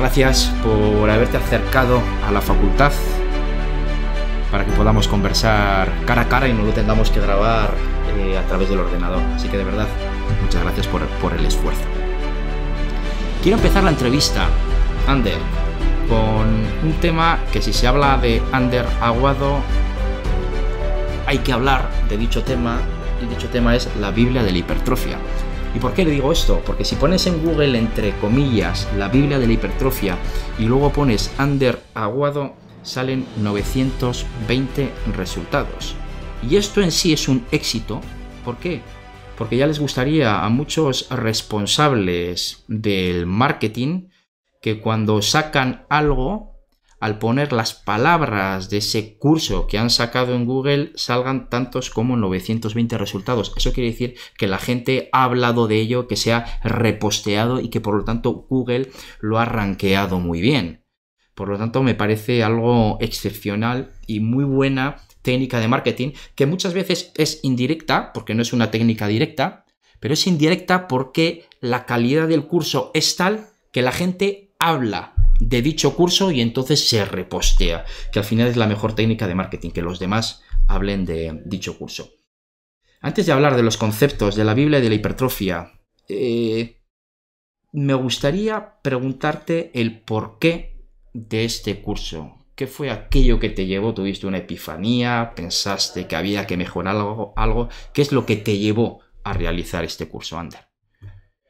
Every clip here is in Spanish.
gracias por haberte acercado a la facultad para que podamos conversar cara a cara y no lo tengamos que grabar eh, a través del ordenador. Así que de verdad, muchas gracias por, por el esfuerzo. Quiero empezar la entrevista, Ander, con un tema que si se habla de Ander Aguado, hay que hablar de dicho tema, y dicho tema es la Biblia de la hipertrofia. ¿Y por qué le digo esto? Porque si pones en Google entre comillas la Biblia de la hipertrofia y luego pones Under Aguado, salen 920 resultados. Y esto en sí es un éxito. ¿Por qué? Porque ya les gustaría a muchos responsables del marketing que cuando sacan algo al poner las palabras de ese curso que han sacado en Google salgan tantos como 920 resultados. Eso quiere decir que la gente ha hablado de ello, que se ha reposteado y que por lo tanto Google lo ha ranqueado muy bien. Por lo tanto, me parece algo excepcional y muy buena técnica de marketing que muchas veces es indirecta, porque no es una técnica directa, pero es indirecta porque la calidad del curso es tal que la gente habla de dicho curso y entonces se repostea, que al final es la mejor técnica de marketing, que los demás hablen de dicho curso. Antes de hablar de los conceptos de la Biblia y de la hipertrofia, eh, me gustaría preguntarte el porqué de este curso. ¿Qué fue aquello que te llevó? ¿Tuviste una epifanía? ¿Pensaste que había que mejorar algo? algo? ¿Qué es lo que te llevó a realizar este curso, Ander?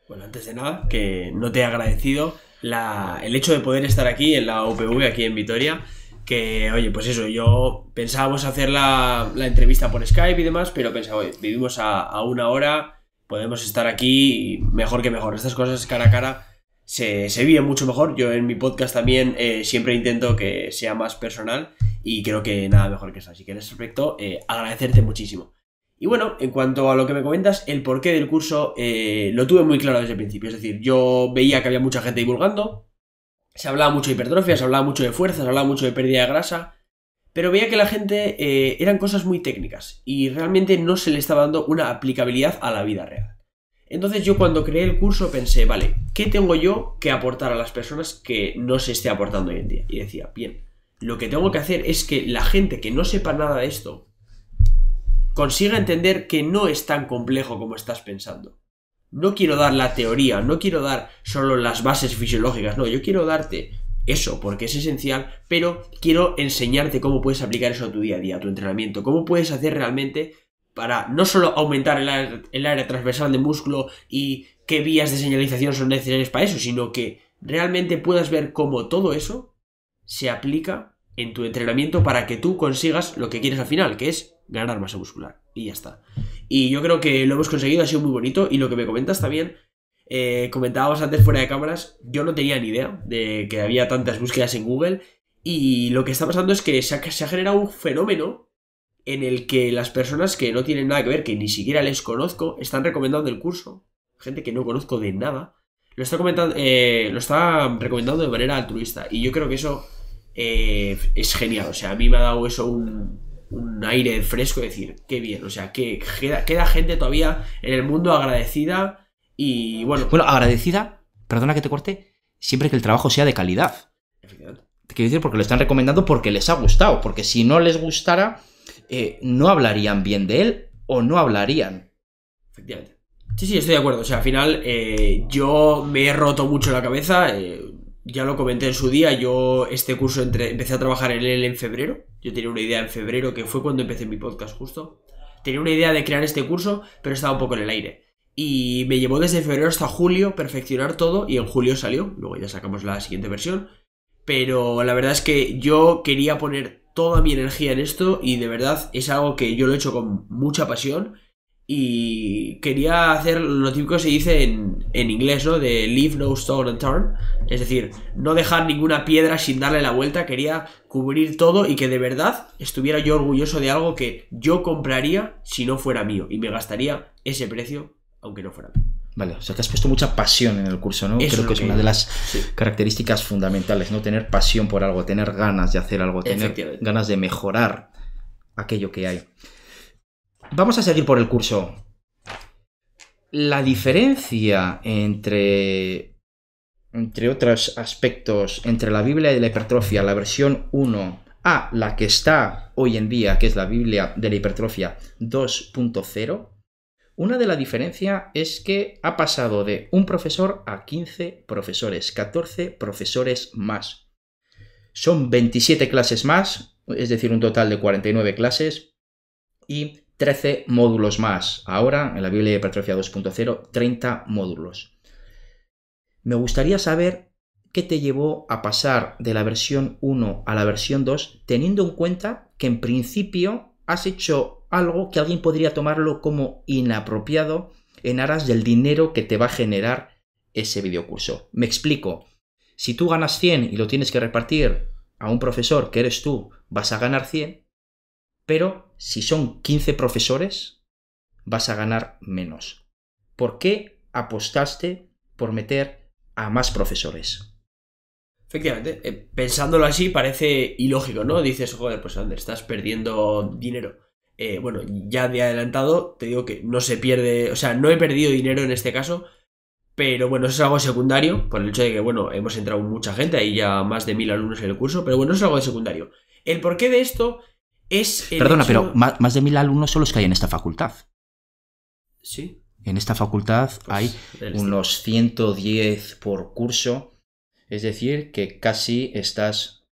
Bueno, antes de nada, que no te he agradecido la, el hecho de poder estar aquí en la UPV, aquí en Vitoria. Que, oye, pues eso, yo pensábamos hacer la, entrevista por Skype y demás, pero pensaba, oye, vivimos a, una hora, podemos estar aquí, mejor que mejor. Estas cosas cara a cara se, se mucho mejor. Yo en mi podcast también eh, siempre intento que sea más personal y creo que nada mejor que eso. Así que en ese aspecto, eh, agradecerte muchísimo. Y bueno, en cuanto a lo que me comentas, el porqué del curso eh, lo tuve muy claro desde el principio. Es decir, yo veía que había mucha gente divulgando, se hablaba mucho de hipertrofia, se hablaba mucho de fuerza, se hablaba mucho de pérdida de grasa, pero veía que la gente eh, eran cosas muy técnicas y realmente no se le estaba dando una aplicabilidad a la vida real. Entonces yo cuando creé el curso pensé, vale, ¿qué tengo yo que aportar a las personas que no se esté aportando hoy en día? Y decía, bien, lo que tengo que hacer es que la gente que no sepa nada de esto, consiga entender que no es tan complejo como estás pensando. No quiero dar la teoría, no quiero dar solo las bases fisiológicas, no, yo quiero darte eso porque es esencial, pero quiero enseñarte cómo puedes aplicar eso a tu día a día, a tu entrenamiento, cómo puedes hacer realmente para no solo aumentar el área, transversal de músculo y qué vías de señalización son necesarias para eso, sino que realmente puedas ver cómo todo eso se aplica en tu entrenamiento para que tú consigas lo que quieres al final, que es ganar masa muscular. Y ya está. Y yo creo que lo hemos conseguido, ha sido muy bonito. Y lo que me comentas también, eh, antes fuera de cámaras, yo no tenía ni idea de que había tantas búsquedas en Google. Y lo que está pasando es que se ha, generado un fenómeno en el que las personas que no tienen nada que ver, que ni siquiera les conozco, están recomendando el curso. Gente que no conozco de nada. Lo está, comentando, eh, lo está recomendando de manera altruista. Y yo creo que eso eh, es genial. O sea, a mí me ha dado eso un, un aire fresco y decir, qué bien, o sea, que queda, gente todavía en el mundo agradecida y bueno. Bueno, agradecida, perdona que te corte, siempre que el trabajo sea de calidad. Efectivamente. Te quiero decir, porque lo están recomendando porque les ha gustado, porque si no les gustara, eh, no hablarían bien de él o no hablarían. Efectivamente. Sí, sí, estoy de acuerdo. O sea, al final eh, yo me he roto mucho la cabeza. Eh, ya lo comenté en su día, yo este curso empecé a trabajar en él en febrero, yo tenía una idea en febrero, que fue cuando empecé mi podcast justo, tenía una idea de crear este curso, pero estaba un poco en el aire. Y me llevó desde febrero hasta julio perfeccionar todo y en julio salió, luego ya sacamos la siguiente versión, pero la verdad es que yo quería poner toda mi energía en esto y de verdad es algo que yo lo he hecho con mucha pasión y quería hacer lo típico que se dice en, inglés, ¿no? De leave no stone unturned. Es decir, no dejar ninguna piedra sin darle la vuelta. Quería cubrir todo y que de verdad estuviera yo orgulloso de algo que yo compraría si no fuera mío. Y me gastaría ese precio aunque no fuera mío. Vale, o sea que has puesto mucha pasión en el curso, ¿no? Creo que es una de las características fundamentales, ¿no? Tener pasión por algo, tener ganas de hacer algo, tener ganas de mejorar aquello que hay. Vamos a seguir por el curso. La diferencia entre, entre otros aspectos, entre la Biblia de la hipertrofia, la versión 1 a la que está hoy en día, que es la Biblia de la hipertrofia 2.0, una de las diferencias es que ha pasado de un profesor a 15 profesores, 14 profesores más. Son 27 clases más, es decir, un total de 49 clases. Y 13 módulos más. Ahora, en la Biblia de Hipertrofia 2.0, 30 módulos. Me gustaría saber qué te llevó a pasar de la versión 1 a la versión 2, teniendo en cuenta que en principio has hecho algo que alguien podría tomarlo como inapropiado en aras del dinero que te va a generar ese videocurso. Me explico. Si tú ganas 100 y lo tienes que repartir a un profesor que eres tú, vas a ganar 100, pero si son 15 profesores, vas a ganar menos. ¿Por qué apostaste por meter a más profesores? Efectivamente, eh, pensándolo así parece ilógico, ¿no? Dices, joder, pues Ander, estás perdiendo dinero. Eh, bueno, ya de adelantado te digo que no se pierde, o sea, no he perdido dinero en este caso, pero bueno, eso es algo secundario, por el hecho de que, bueno, hemos entrado mucha gente, hay ya más de mil alumnos en el curso, pero bueno, eso es algo de secundario. El porqué de esto Perdona, pero más, de mil alumnos son los que hay en esta facultad. Sí. En esta facultad pues, hay unos 110 por curso, es decir, que casi estás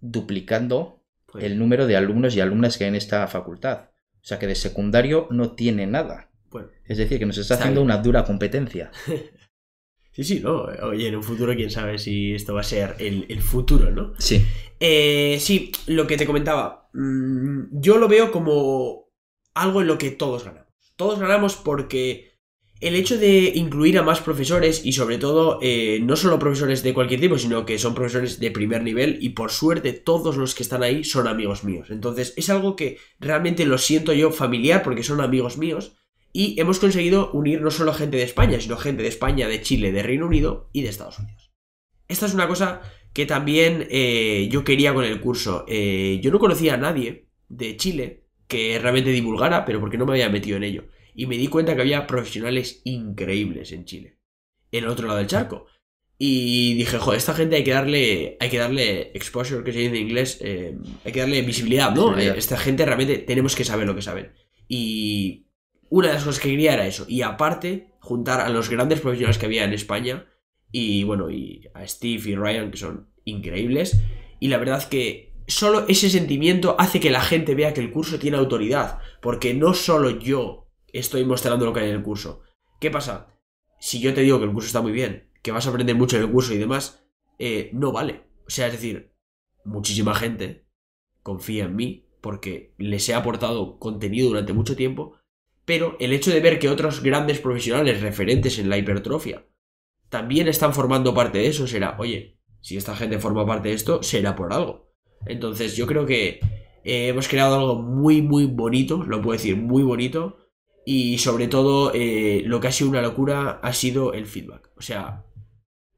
duplicando pues el número de alumnos y alumnas que hay en esta facultad. O sea que de secundario no tiene nada. Pues es decir, que nos está, haciendo una dura competencia. Sí, sí, no. Oye, en un futuro, quién sabe si esto va a ser el, futuro, ¿no? Sí. Eh, sí, lo que te comentaba, Mm, yo lo veo como algo en lo que todos ganamos. Todos ganamos porque el hecho de incluir a más profesores y sobre todo eh, no solo profesores de cualquier tipo, sino que son profesores de primer nivel y por suerte todos los que están ahí son amigos míos. Entonces es algo que realmente lo siento yo familiar porque son amigos míos y hemos conseguido unir no solo gente de España, sino gente de España, de Chile, de Reino Unido y de Estados Unidos. Esta es una cosa que también eh, yo quería con el curso. Eh, yo no conocía a nadie de Chile que realmente divulgara, pero porque no me había metido en ello. Y me di cuenta que había profesionales increíbles en Chile, en el otro lado del charco. Y dije, joder, esta gente hay que darle, hay que darle exposure, que se dice en inglés, eh, hay que darle visibilidad, ¿no? Esta gente realmente tenemos que saber lo que saben. Y una de las cosas que quería era eso. Y aparte, juntar a los grandes profesionales que había en España y bueno, y a Steve y Ryan, que son increíbles. Y la verdad que solo ese sentimiento hace que la gente vea que el curso tiene autoridad. Porque no solo yo estoy mostrando lo que hay en el curso. ¿Qué pasa? Si yo te digo que el curso está muy bien, que vas a aprender mucho en el curso y demás, eh, no vale. O sea, es decir, muchísima gente confía en mí porque les he aportado contenido durante mucho tiempo, pero el hecho de ver que otros grandes profesionales referentes en la hipertrofia también están formando parte de eso, será, oye, si esta gente forma parte de esto, será por algo. Entonces yo creo que eh, hemos creado algo muy, muy bonito, lo puedo decir, muy bonito. Y sobre todo, eh, lo que ha sido una locura ha sido el feedback. O sea,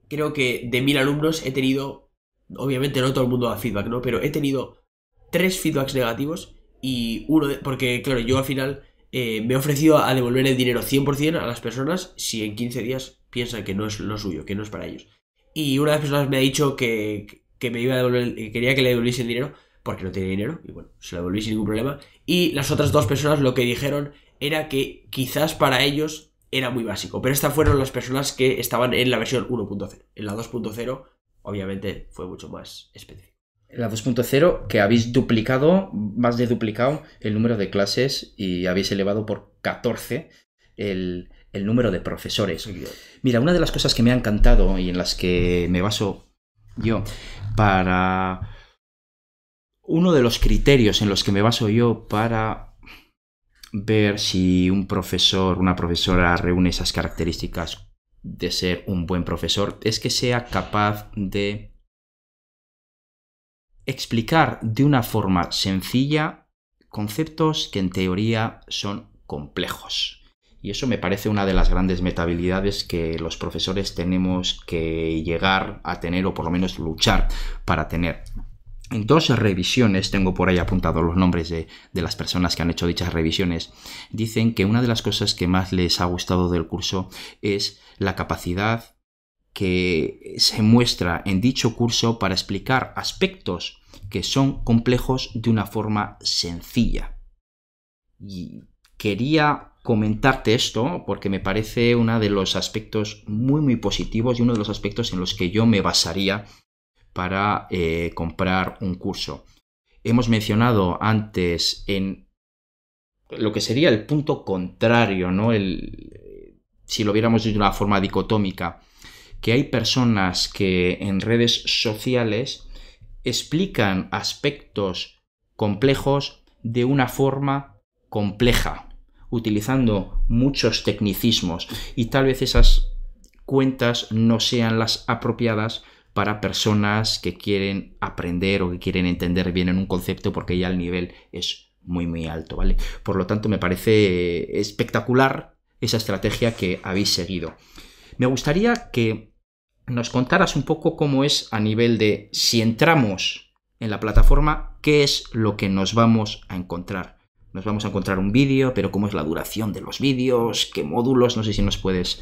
creo que de mil alumnos he tenido, obviamente no todo el mundo da feedback, ¿no? Pero he tenido tres feedbacks negativos y uno, porque claro, yo al final eh, me he ofrecido a devolver el dinero 100% a las personas si en 15 días piensa que no es lo suyo, que no es para ellos. Y una de las personas me ha dicho que, me iba quería que le devolviesen dinero, porque no tiene dinero, y bueno, se lo devolví sin ningún problema. Y las otras dos personas lo que dijeron era que quizás para ellos era muy básico, pero estas fueron las personas que estaban en la versión 1.0. En la 2.0, obviamente, fue mucho más específico. En la 2.0, que habéis duplicado, más de duplicado, el número de clases y habéis elevado por 14 el, el número de profesores. Mira, una de las cosas que me ha encantado y en las que me baso yo para... Uno de los criterios en los que me baso yo para ver si un profesor, una profesora reúne esas características de ser un buen profesor es que sea capaz de explicar de una forma sencilla conceptos que en teoría son complejos. Y eso me parece una de las grandes metabilidades que los profesores tenemos que llegar a tener o por lo menos luchar para tener. En dos revisiones, tengo por ahí apuntado los nombres de, de, las personas que han hecho dichas revisiones, dicen que una de las cosas que más les ha gustado del curso es la capacidad que se muestra en dicho curso para explicar aspectos que son complejos de una forma sencilla. Y quería comentarte esto porque me parece uno de los aspectos muy muy positivos y uno de los aspectos en los que yo me basaría para eh, comprar un curso. Hemos mencionado antes en lo que sería el punto contrario, ¿no? El, si lo viéramos de una forma dicotómica, que hay personas que en redes sociales explican aspectos complejos de una forma compleja utilizando muchos tecnicismos y tal vez esas cuentas no sean las apropiadas para personas que quieren aprender o que quieren entender bien en un concepto porque ya el nivel es muy muy alto, ¿vale? Por lo tanto me parece espectacular esa estrategia que habéis seguido. Me gustaría que nos contaras un poco cómo es a nivel de si entramos en la plataforma, qué es lo que nos vamos a encontrar nos vamos a encontrar un vídeo, pero cómo es la duración de los vídeos, qué módulos, no sé si nos puedes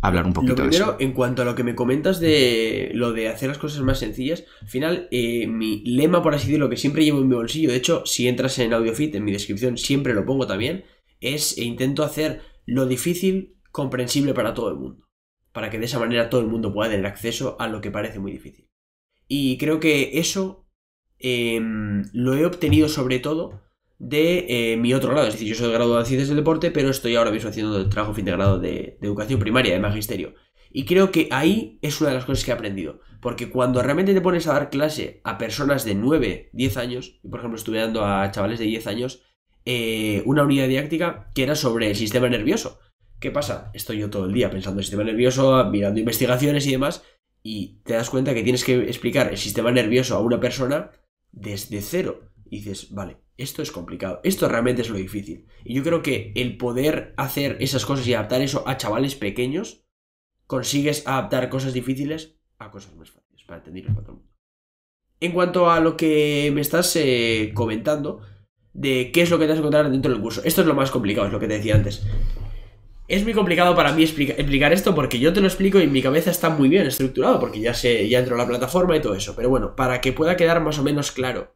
hablar un poquito de eso. En cuanto a lo que me comentas de lo de hacer las cosas más sencillas, al final eh, mi lema, por así decirlo, que siempre llevo en mi bolsillo, de hecho, si entras en AudioFit, en mi descripción siempre lo pongo también, es e intento hacer lo difícil comprensible para todo el mundo, para que de esa manera todo el mundo pueda tener acceso a lo que parece muy difícil. Y creo que eso em, lo he obtenido sobre todo de eh, mi otro lado Es decir, yo soy graduado en Ciencias del Deporte, pero estoy ahora mismo haciendo el trabajo fin de grado de, Educación Primaria, de Magisterio. Y creo que ahí es una de las cosas que he aprendido. Porque cuando realmente te pones a dar clase a personas de 9, 10 años, por ejemplo estuve dando a chavales de 10 años, eh, una unidad didáctica que era sobre el sistema nervioso. ¿Qué pasa? Estoy yo todo el día pensando en el sistema nervioso, mirando investigaciones y demás, y te das cuenta que tienes que explicar el sistema nervioso a una persona desde cero. Y dices, vale, esto es complicado, esto realmente es lo difícil. Y yo creo que el poder hacer esas cosas y adaptar eso a chavales pequeños, consigues adaptar cosas difíciles a cosas más fáciles, para entenderlo para el mundo. En cuanto a lo que me estás eh, comentando, de qué es lo que te vas a encontrar dentro del curso, esto es lo más complicado, es lo que te decía antes. Es muy complicado para mí explicar esto porque yo te lo explico y mi cabeza está muy bien estructurado porque ya sé, ya entro a la plataforma y todo eso. Pero bueno, para que pueda quedar más o menos claro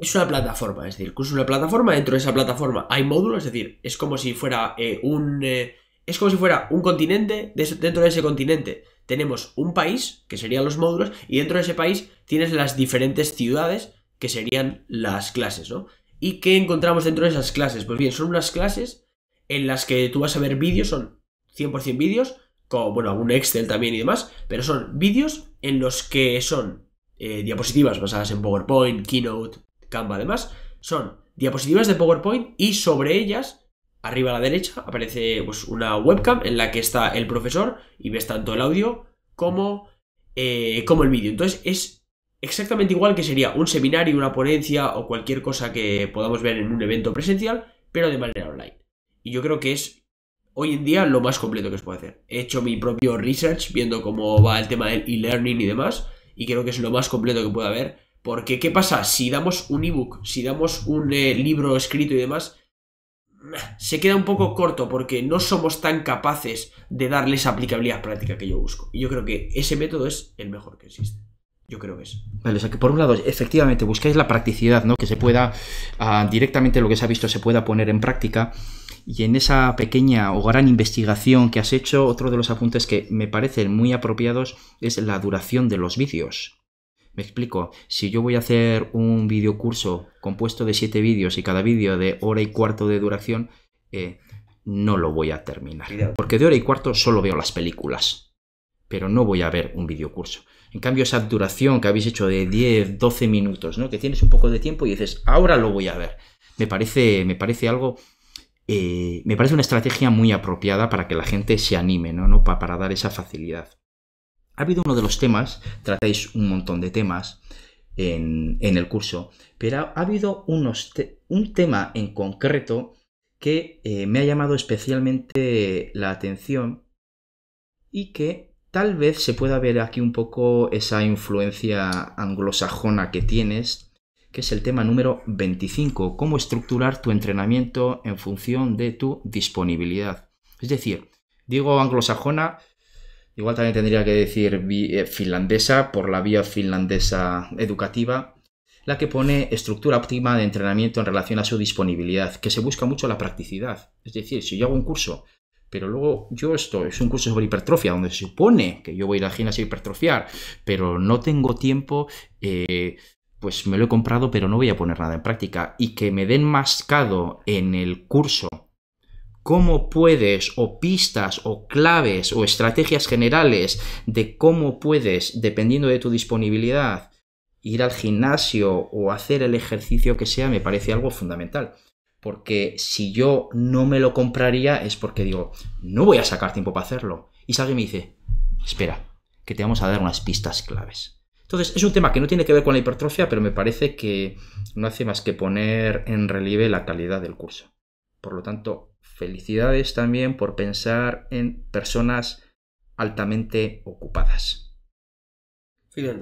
es una plataforma, es decir, es una plataforma, dentro de esa plataforma hay módulos, es decir, es como si fuera eh, un... Eh, es como si fuera un continente, dentro de ese continente tenemos un país, que serían los módulos, y dentro de ese país tienes las diferentes ciudades, que serían las clases, ¿no? ¿Y qué encontramos dentro de esas clases? Pues bien, son unas clases en las que tú vas a ver vídeos, son 100% vídeos, con, bueno, algún Excel también y demás, pero son vídeos en los que son eh, diapositivas basadas en PowerPoint, Keynote, Canva. Además, son diapositivas de PowerPoint y sobre ellas, arriba a la derecha, aparece pues, una webcam en la que está el profesor y ves tanto el audio como, eh, como el vídeo. Entonces es exactamente igual que sería un seminario, una ponencia o cualquier cosa que podamos ver en un evento presencial, pero de manera online. Y yo creo que es hoy en día lo más completo que os puede hacer. He hecho mi propio research viendo cómo va el tema del e-learning y demás, y creo que es lo más completo que pueda haber porque, ¿qué pasa? Si damos un ebook, si damos un eh, libro escrito y demás, se queda un poco corto porque no somos tan capaces de darle esa aplicabilidad práctica que yo busco. Y yo creo que ese método es el mejor que existe. Yo creo que es. Vale, o sea que por un lado, efectivamente, buscáis la practicidad, ¿no? Que se pueda ah, directamente lo que se ha visto se pueda poner en práctica. Y en esa pequeña o gran investigación que has hecho, otro de los apuntes que me parecen muy apropiados es la duración de los vídeos. Me explico, si yo voy a hacer un curso compuesto de siete vídeos y cada vídeo de hora y cuarto de duración, eh, no lo voy a terminar. Porque de hora y cuarto solo veo las películas, pero no voy a ver un curso. En cambio, esa duración que habéis hecho de 10, 12 minutos, ¿no? que tienes un poco de tiempo y dices, ahora lo voy a ver. Me parece, me parece algo... Eh, me parece una estrategia muy apropiada para que la gente se anime, ¿no? para dar esa facilidad ha habido uno de los temas, tratáis un montón de temas en, el curso, pero ha habido un tema en concreto que eh, me ha llamado especialmente la atención y que tal vez se pueda ver aquí un poco esa influencia anglosajona que tienes, que es el tema número 25, cómo estructurar tu entrenamiento en función de tu disponibilidad. Es decir, digo anglosajona Igual también tendría que decir eh, finlandesa por la vía finlandesa educativa, la que pone estructura óptima de entrenamiento en relación a su disponibilidad, que se busca mucho la practicidad. Es decir, si yo hago un curso, pero luego yo esto es un curso sobre hipertrofia, donde se supone que yo voy a ir a gimnasio a hipertrofiar, pero no tengo tiempo, eh, pues me lo he comprado, pero no voy a poner nada en práctica. Y que me den mascado en el curso cómo puedes o pistas o claves o estrategias generales de cómo puedes, dependiendo de tu disponibilidad, ir al gimnasio o hacer el ejercicio que sea, me parece algo fundamental. Porque si yo no me lo compraría es porque digo, no voy a sacar tiempo para hacerlo. Y si alguien me dice, espera, que te vamos a dar unas pistas claves. Entonces, es un tema que no tiene que ver con la hipertrofia, pero me parece que no hace más que poner en relieve la calidad del curso. Por lo tanto, felicidades también por pensar en personas altamente ocupadas.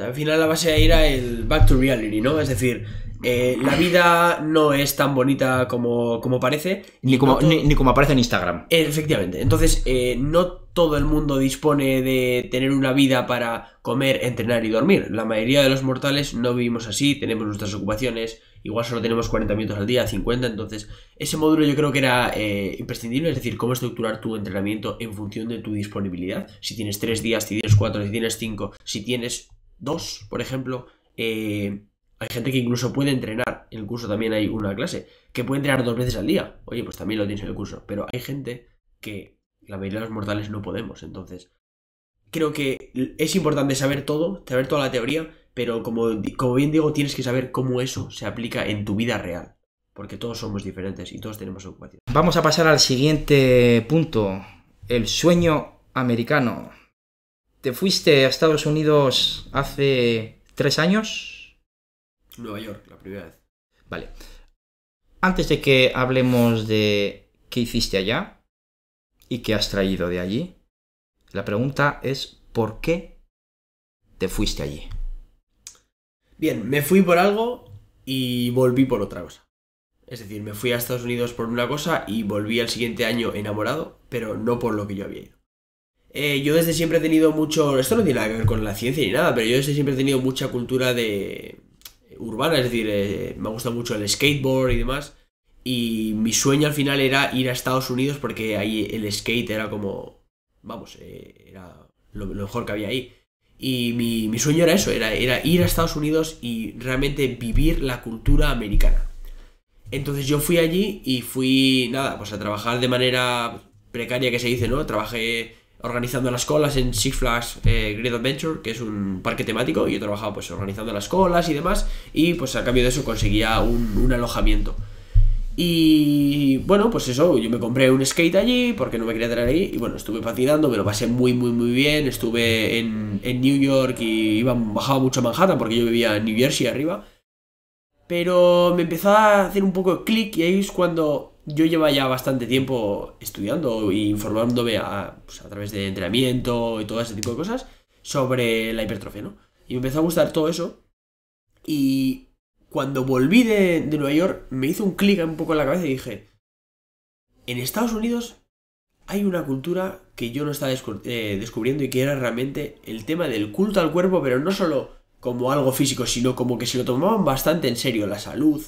Al final la base era el back to reality, ¿no? Es decir, eh, la vida no es tan bonita como, parece. Ni como, como, aparece en Instagram. Efectivamente. Entonces, eh, no todo el mundo dispone de tener una vida para comer, entrenar y dormir. La mayoría de los mortales no vivimos así, tenemos nuestras ocupaciones, igual solo tenemos 40 minutos al día, 50, entonces ese módulo yo creo que era eh, imprescindible, es decir, cómo estructurar tu entrenamiento en función de tu disponibilidad, si tienes 3 días, si tienes 4, si tienes 5, si tienes 2, por ejemplo, eh, hay gente que incluso puede entrenar, en el curso también hay una clase, que puede entrenar dos veces al día, oye, pues también lo tienes en el curso, pero hay gente que la mayoría de los mortales no podemos, entonces creo que es importante saber todo, saber toda la teoría, pero como, bien digo, tienes que saber cómo eso se aplica en tu vida real. Porque todos somos diferentes y todos tenemos ocupaciones. Vamos a pasar al siguiente punto. El sueño americano. ¿Te fuiste a Estados Unidos hace tres años? Nueva York, la primera vez. Vale. Antes de que hablemos de qué hiciste allá y qué has traído de allí, la pregunta es ¿por qué te fuiste allí? Bien, me fui por algo y volví por otra cosa. Es decir, me fui a Estados Unidos por una cosa y volví al siguiente año enamorado, pero no por lo que yo había ido. Eh, yo desde siempre he tenido mucho. Esto no tiene nada que ver con la ciencia ni nada, pero yo desde siempre he tenido mucha cultura de. Eh, urbana, es decir, me eh, me gusta mucho el skateboard y demás. Y mi sueño al final era ir a Estados Unidos porque ahí el skate era como. Vamos, era lo mejor que había ahí. Y mi, sueño era eso, era, era, ir a Estados Unidos y realmente vivir la cultura americana. Entonces yo fui allí y fui, nada, pues a trabajar de manera precaria que se dice, ¿no? Trabajé organizando las colas en Six Flags eh, Great Adventure, que es un parque temático, y yo trabajaba pues organizando las colas y demás, y pues a cambio de eso conseguía un, un alojamiento. Y bueno, pues eso, yo me compré un skate allí porque no me quería traer ahí. Y bueno, estuve patinando, me lo pasé muy, muy, muy bien. Estuve en, en New York y bajaba mucho a Manhattan porque yo vivía en New Jersey arriba. Pero me empezó a hacer un poco de clic y ahí es cuando yo llevaba ya bastante tiempo estudiando e informándome a, pues, a través de entrenamiento y todo ese tipo de cosas sobre la hipertrofia, ¿no? Y me empezó a gustar todo eso. Y cuando volví de, Nueva York, me hizo un clic un poco en la cabeza y dije, en Estados Unidos hay una cultura que yo no estaba eh, descubriendo y que era realmente el tema del culto al cuerpo, pero no solo como algo físico, sino como que se lo tomaban bastante en serio, la salud,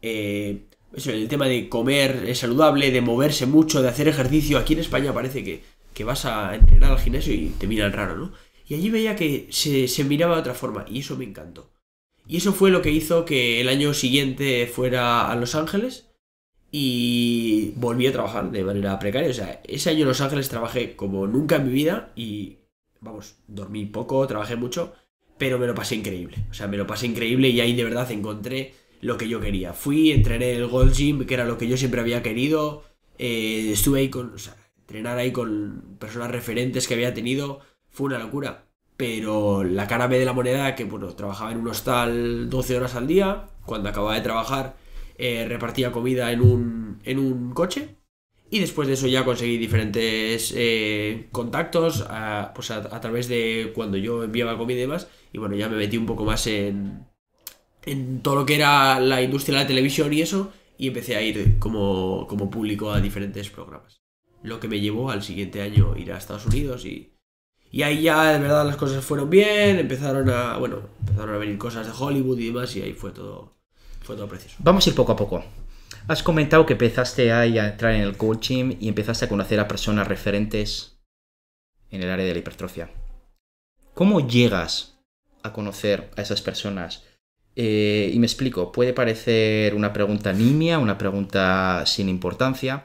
eh, el tema de comer saludable, de moverse mucho, de hacer ejercicio. Aquí en España parece que, que vas a entrenar al gimnasio y te miran raro, ¿no? Y allí veía que se miraba de otra forma y eso me encantó. Y eso fue lo que hizo que el año siguiente fuera a Los Ángeles y volví a trabajar de manera precaria. O sea, ese año en Los Ángeles trabajé como nunca en mi vida y, vamos, dormí poco, trabajé mucho, pero me lo pasé increíble. O sea, me lo pasé increíble y ahí de verdad encontré lo que yo quería. Fui, entrené el Gold Gym, que era lo que yo siempre había querido. Eh, estuve ahí con, o sea, entrenar ahí con personas referentes que había tenido. Fue una locura pero la cara me de la moneda que, bueno, trabajaba en un hostal 12 horas al día, cuando acababa de trabajar eh, repartía comida en un, coche. Y después de eso ya conseguí diferentes eh, contactos a, pues a, través de cuando yo enviaba comida y demás. Y bueno, ya me metí un poco más en, en todo lo que era la industria de la televisión y eso. Y empecé a ir como, como público a diferentes programas. Lo que me llevó al siguiente año ir a Estados Unidos y y ahí ya de verdad las cosas fueron bien, empezaron a, bueno, empezaron a venir cosas de Hollywood y demás y ahí fue todo, fue todo preciso. Vamos a ir poco a poco. Has comentado que empezaste a, entrar en el coaching y empezaste a conocer a personas referentes en el área de la hipertrofia. ¿Cómo llegas a conocer a esas personas? Eh, y me explico, puede parecer una pregunta nimia, una pregunta sin importancia,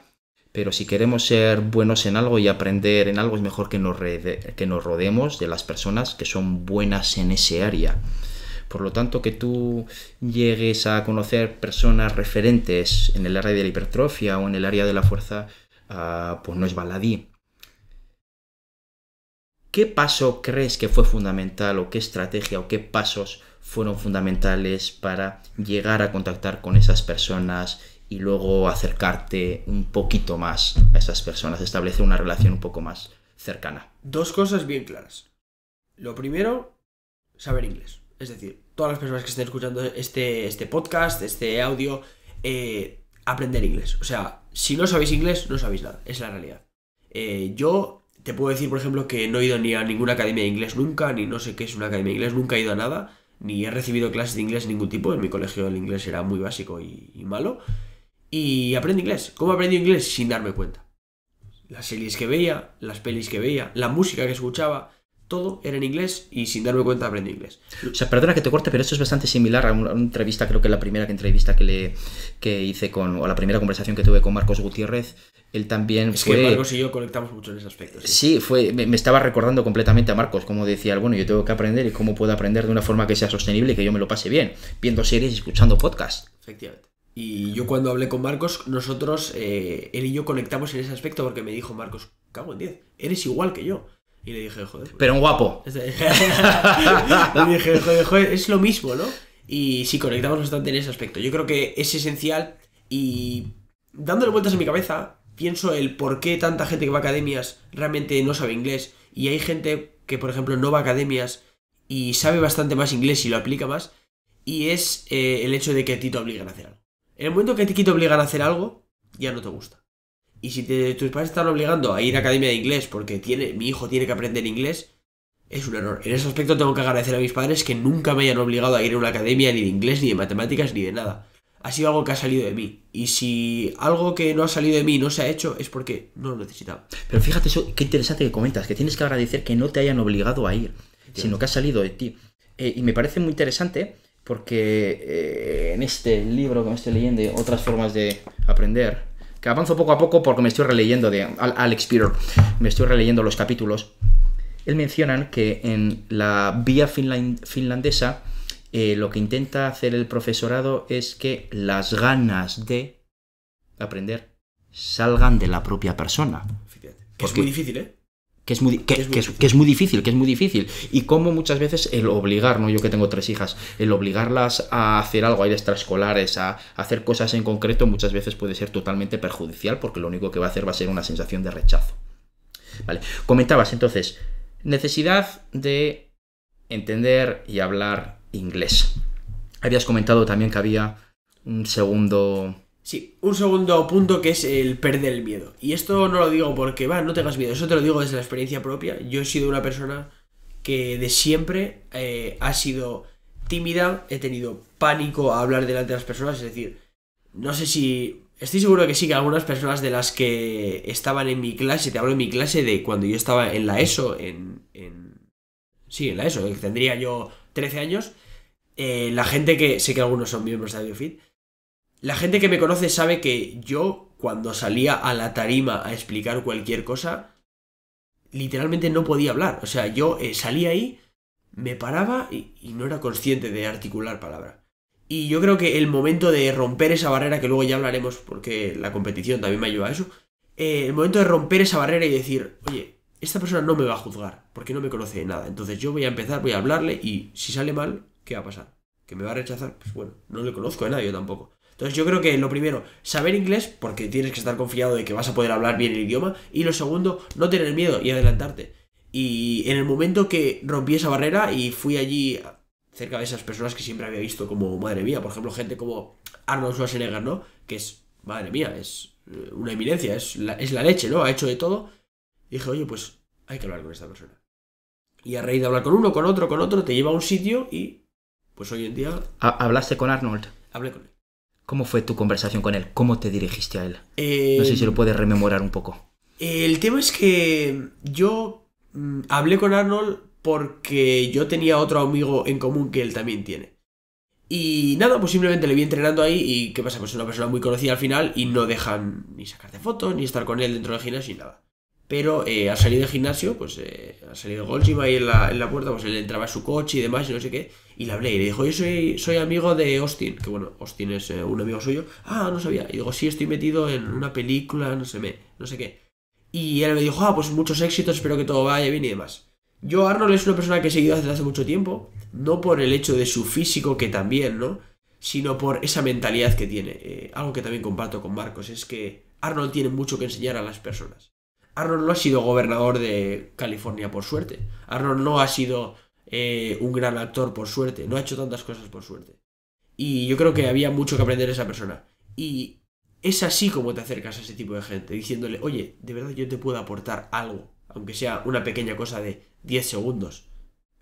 pero si queremos ser buenos en algo y aprender en algo, es mejor que nos, que rodeemos de las personas que son buenas en ese área. Por lo tanto, que tú llegues a conocer personas referentes en el área de la hipertrofia o en el área de la fuerza, ah, pues no es baladí. ¿Qué paso crees que fue fundamental o qué estrategia o qué pasos fueron fundamentales para llegar a contactar con esas personas y luego acercarte un poquito más a esas personas, establecer una relación un poco más cercana. Dos cosas bien claras. Lo primero, saber inglés. Es decir, todas las personas que estén escuchando este, este podcast, este audio, eh, aprender inglés. O sea, si no sabéis inglés, no sabéis nada. Es la realidad. Eh, yo te puedo decir, por ejemplo, que no he ido ni a ninguna academia de inglés nunca, ni no sé qué es una academia de inglés, nunca he ido a nada, ni he recibido clases de inglés de ningún tipo. En mi colegio el inglés era muy básico y malo y aprendí inglés. ¿Cómo aprendí inglés? Sin darme cuenta. Las series que veía, las pelis que veía, la música que escuchaba, todo era en inglés y sin darme cuenta aprendí inglés. O sea, perdona que te corte, pero esto es bastante similar a una, entrevista, creo que la primera entrevista que le que hice con, o la primera conversación que tuve con Marcos Gutiérrez. Él también es que Marcos y yo conectamos mucho en ese aspecto. Sí, fue, me, me, estaba recordando completamente a Marcos, como decía, bueno, yo tengo que aprender y cómo puedo aprender de una forma que sea sostenible y que yo me lo pase bien, viendo series y escuchando podcasts. Efectivamente. Y yo cuando hablé con Marcos, nosotros, eh, él y yo conectamos en ese aspecto porque me dijo Marcos, cago en 10, eres igual que yo. Y le dije, joder. Pues Pero un guapo. le dije, joder, joder, es lo mismo, ¿no? Y sí, conectamos bastante en ese aspecto. Yo creo que es esencial y dándole vueltas a mi cabeza, pienso el por qué tanta gente que va a academias realmente no sabe inglés y hay gente que, por ejemplo, no va a academias y sabe bastante más inglés y lo aplica más y es eh, el hecho de que a ti te obligan a hacer algo. En el momento que te quito obligar a hacer algo, ya no te gusta. Y si tus padres están obligando a ir a academia de inglés porque tiene, mi hijo tiene que aprender inglés, es un error. En ese aspecto tengo que agradecer a mis padres que nunca me hayan obligado a ir a una academia ni de inglés, ni de matemáticas, ni de nada. Ha sido algo que ha salido de mí. Y si algo que no ha salido de mí no se ha hecho, es porque no lo necesitaba. Pero fíjate eso, qué interesante que comentas, que tienes que agradecer que no te hayan obligado a ir, sino que ha salido de ti. Eh, y me parece muy interesante porque eh, en este libro que me estoy leyendo de otras formas de aprender, que avanzo poco a poco porque me estoy releyendo de Alex Peter, me estoy releyendo los capítulos, él menciona que en la vía finlandesa eh, lo que intenta hacer el profesorado es que las ganas de aprender salgan de la propia persona. es muy difícil, ¿eh? que es, muy, difícil, que es muy difícil. Y cómo muchas veces el obligar, ¿no? Yo que tengo tres hijas, el obligarlas a hacer algo, a ir a extraescolares, a hacer cosas en concreto, muchas veces puede ser totalmente perjudicial, porque lo único que va a hacer va a ser una sensación de rechazo. Vale. Comentabas entonces, necesidad de entender y hablar inglés. Habías comentado también que había un segundo Sí, un segundo punto que es el perder el miedo. Y esto no lo digo porque, va, no tengas miedo, eso te lo digo desde la experiencia propia. Yo he sido una persona que de siempre eh, ha sido tímida, he tenido pánico a hablar delante de las personas, es decir, no sé si... Estoy seguro que sí que algunas personas de las que estaban en mi clase, te hablo en mi clase de cuando yo estaba en la ESO, en... sí, en la ESO, tendría yo 13 años, eh, la gente que sé que algunos son miembros de AudioFit, la gente que me conoce sabe que yo, cuando salía a la tarima a explicar cualquier cosa, literalmente no podía hablar. O sea, yo eh, salía ahí, me paraba y, no era consciente de articular palabra. Y yo creo que el momento de romper esa barrera, que luego ya hablaremos porque la competición también me ayuda a eso, eh, el momento de romper esa barrera y decir, oye, esta persona no me va a juzgar porque no me conoce de nada. Entonces yo voy a empezar, voy a hablarle y si sale mal, ¿qué va a pasar? que me va a rechazar, pues bueno, no le conozco a nadie tampoco. Entonces yo creo que lo primero, saber inglés, porque tienes que estar confiado de que vas a poder hablar bien el idioma. Y lo segundo, no tener miedo y adelantarte. Y en el momento que rompí esa barrera y fui allí cerca de esas personas que siempre había visto como madre mía, por ejemplo, gente como Arnold Schwarzenegger, ¿no? Que es, madre mía, es eh, una eminencia, es la, es la leche, ¿no? Ha hecho de todo. dije, oye, pues hay que hablar con esta persona. Y a raíz de hablar con uno, con otro, con otro, te lleva a un sitio y pues hoy en día... ¿Hablaste con Arnold? Hablé con él. ¿Cómo fue tu conversación con él? ¿Cómo te dirigiste a él? No sé si lo eh, puedes rememorar un poco. El tema es que yo mm, hablé con Arnold porque yo tenía otro amigo en común que él también tiene. Y nada, pues simplemente le vi entrenando ahí y ¿qué pasa? Pues es una persona muy conocida al final y no dejan ni sacarte fotos, ni estar con él dentro del gimnasio, ni nada. Pero eh, al salir del gimnasio, pues eh, al salir de ahí en la, en la puerta, pues él entraba en su coche y demás y no sé qué. Y le hablé y le dijo, yo soy, amigo de Austin, que bueno, Austin es eh, un amigo suyo. Ah, no sabía. Y digo, sí, estoy metido en una película, no sé, no sé qué. Y él me dijo, ah, pues muchos éxitos, espero que todo vaya bien y demás. Yo Arnold es una persona que he seguido desde hace mucho tiempo, no por el hecho de su físico, que también, ¿no? Sino por esa mentalidad que tiene. Eh, algo que también comparto con Marcos, es que Arnold tiene mucho que enseñar a las personas. Arnold no ha sido gobernador de California por suerte. Arnold no ha sido eh, un gran actor, por suerte. No ha hecho tantas cosas, por suerte. Y yo creo que había mucho que aprender de esa persona. Y es así como te acercas a ese tipo de gente, diciéndole, oye, de verdad yo te puedo aportar algo, aunque sea una pequeña cosa de 10 segundos.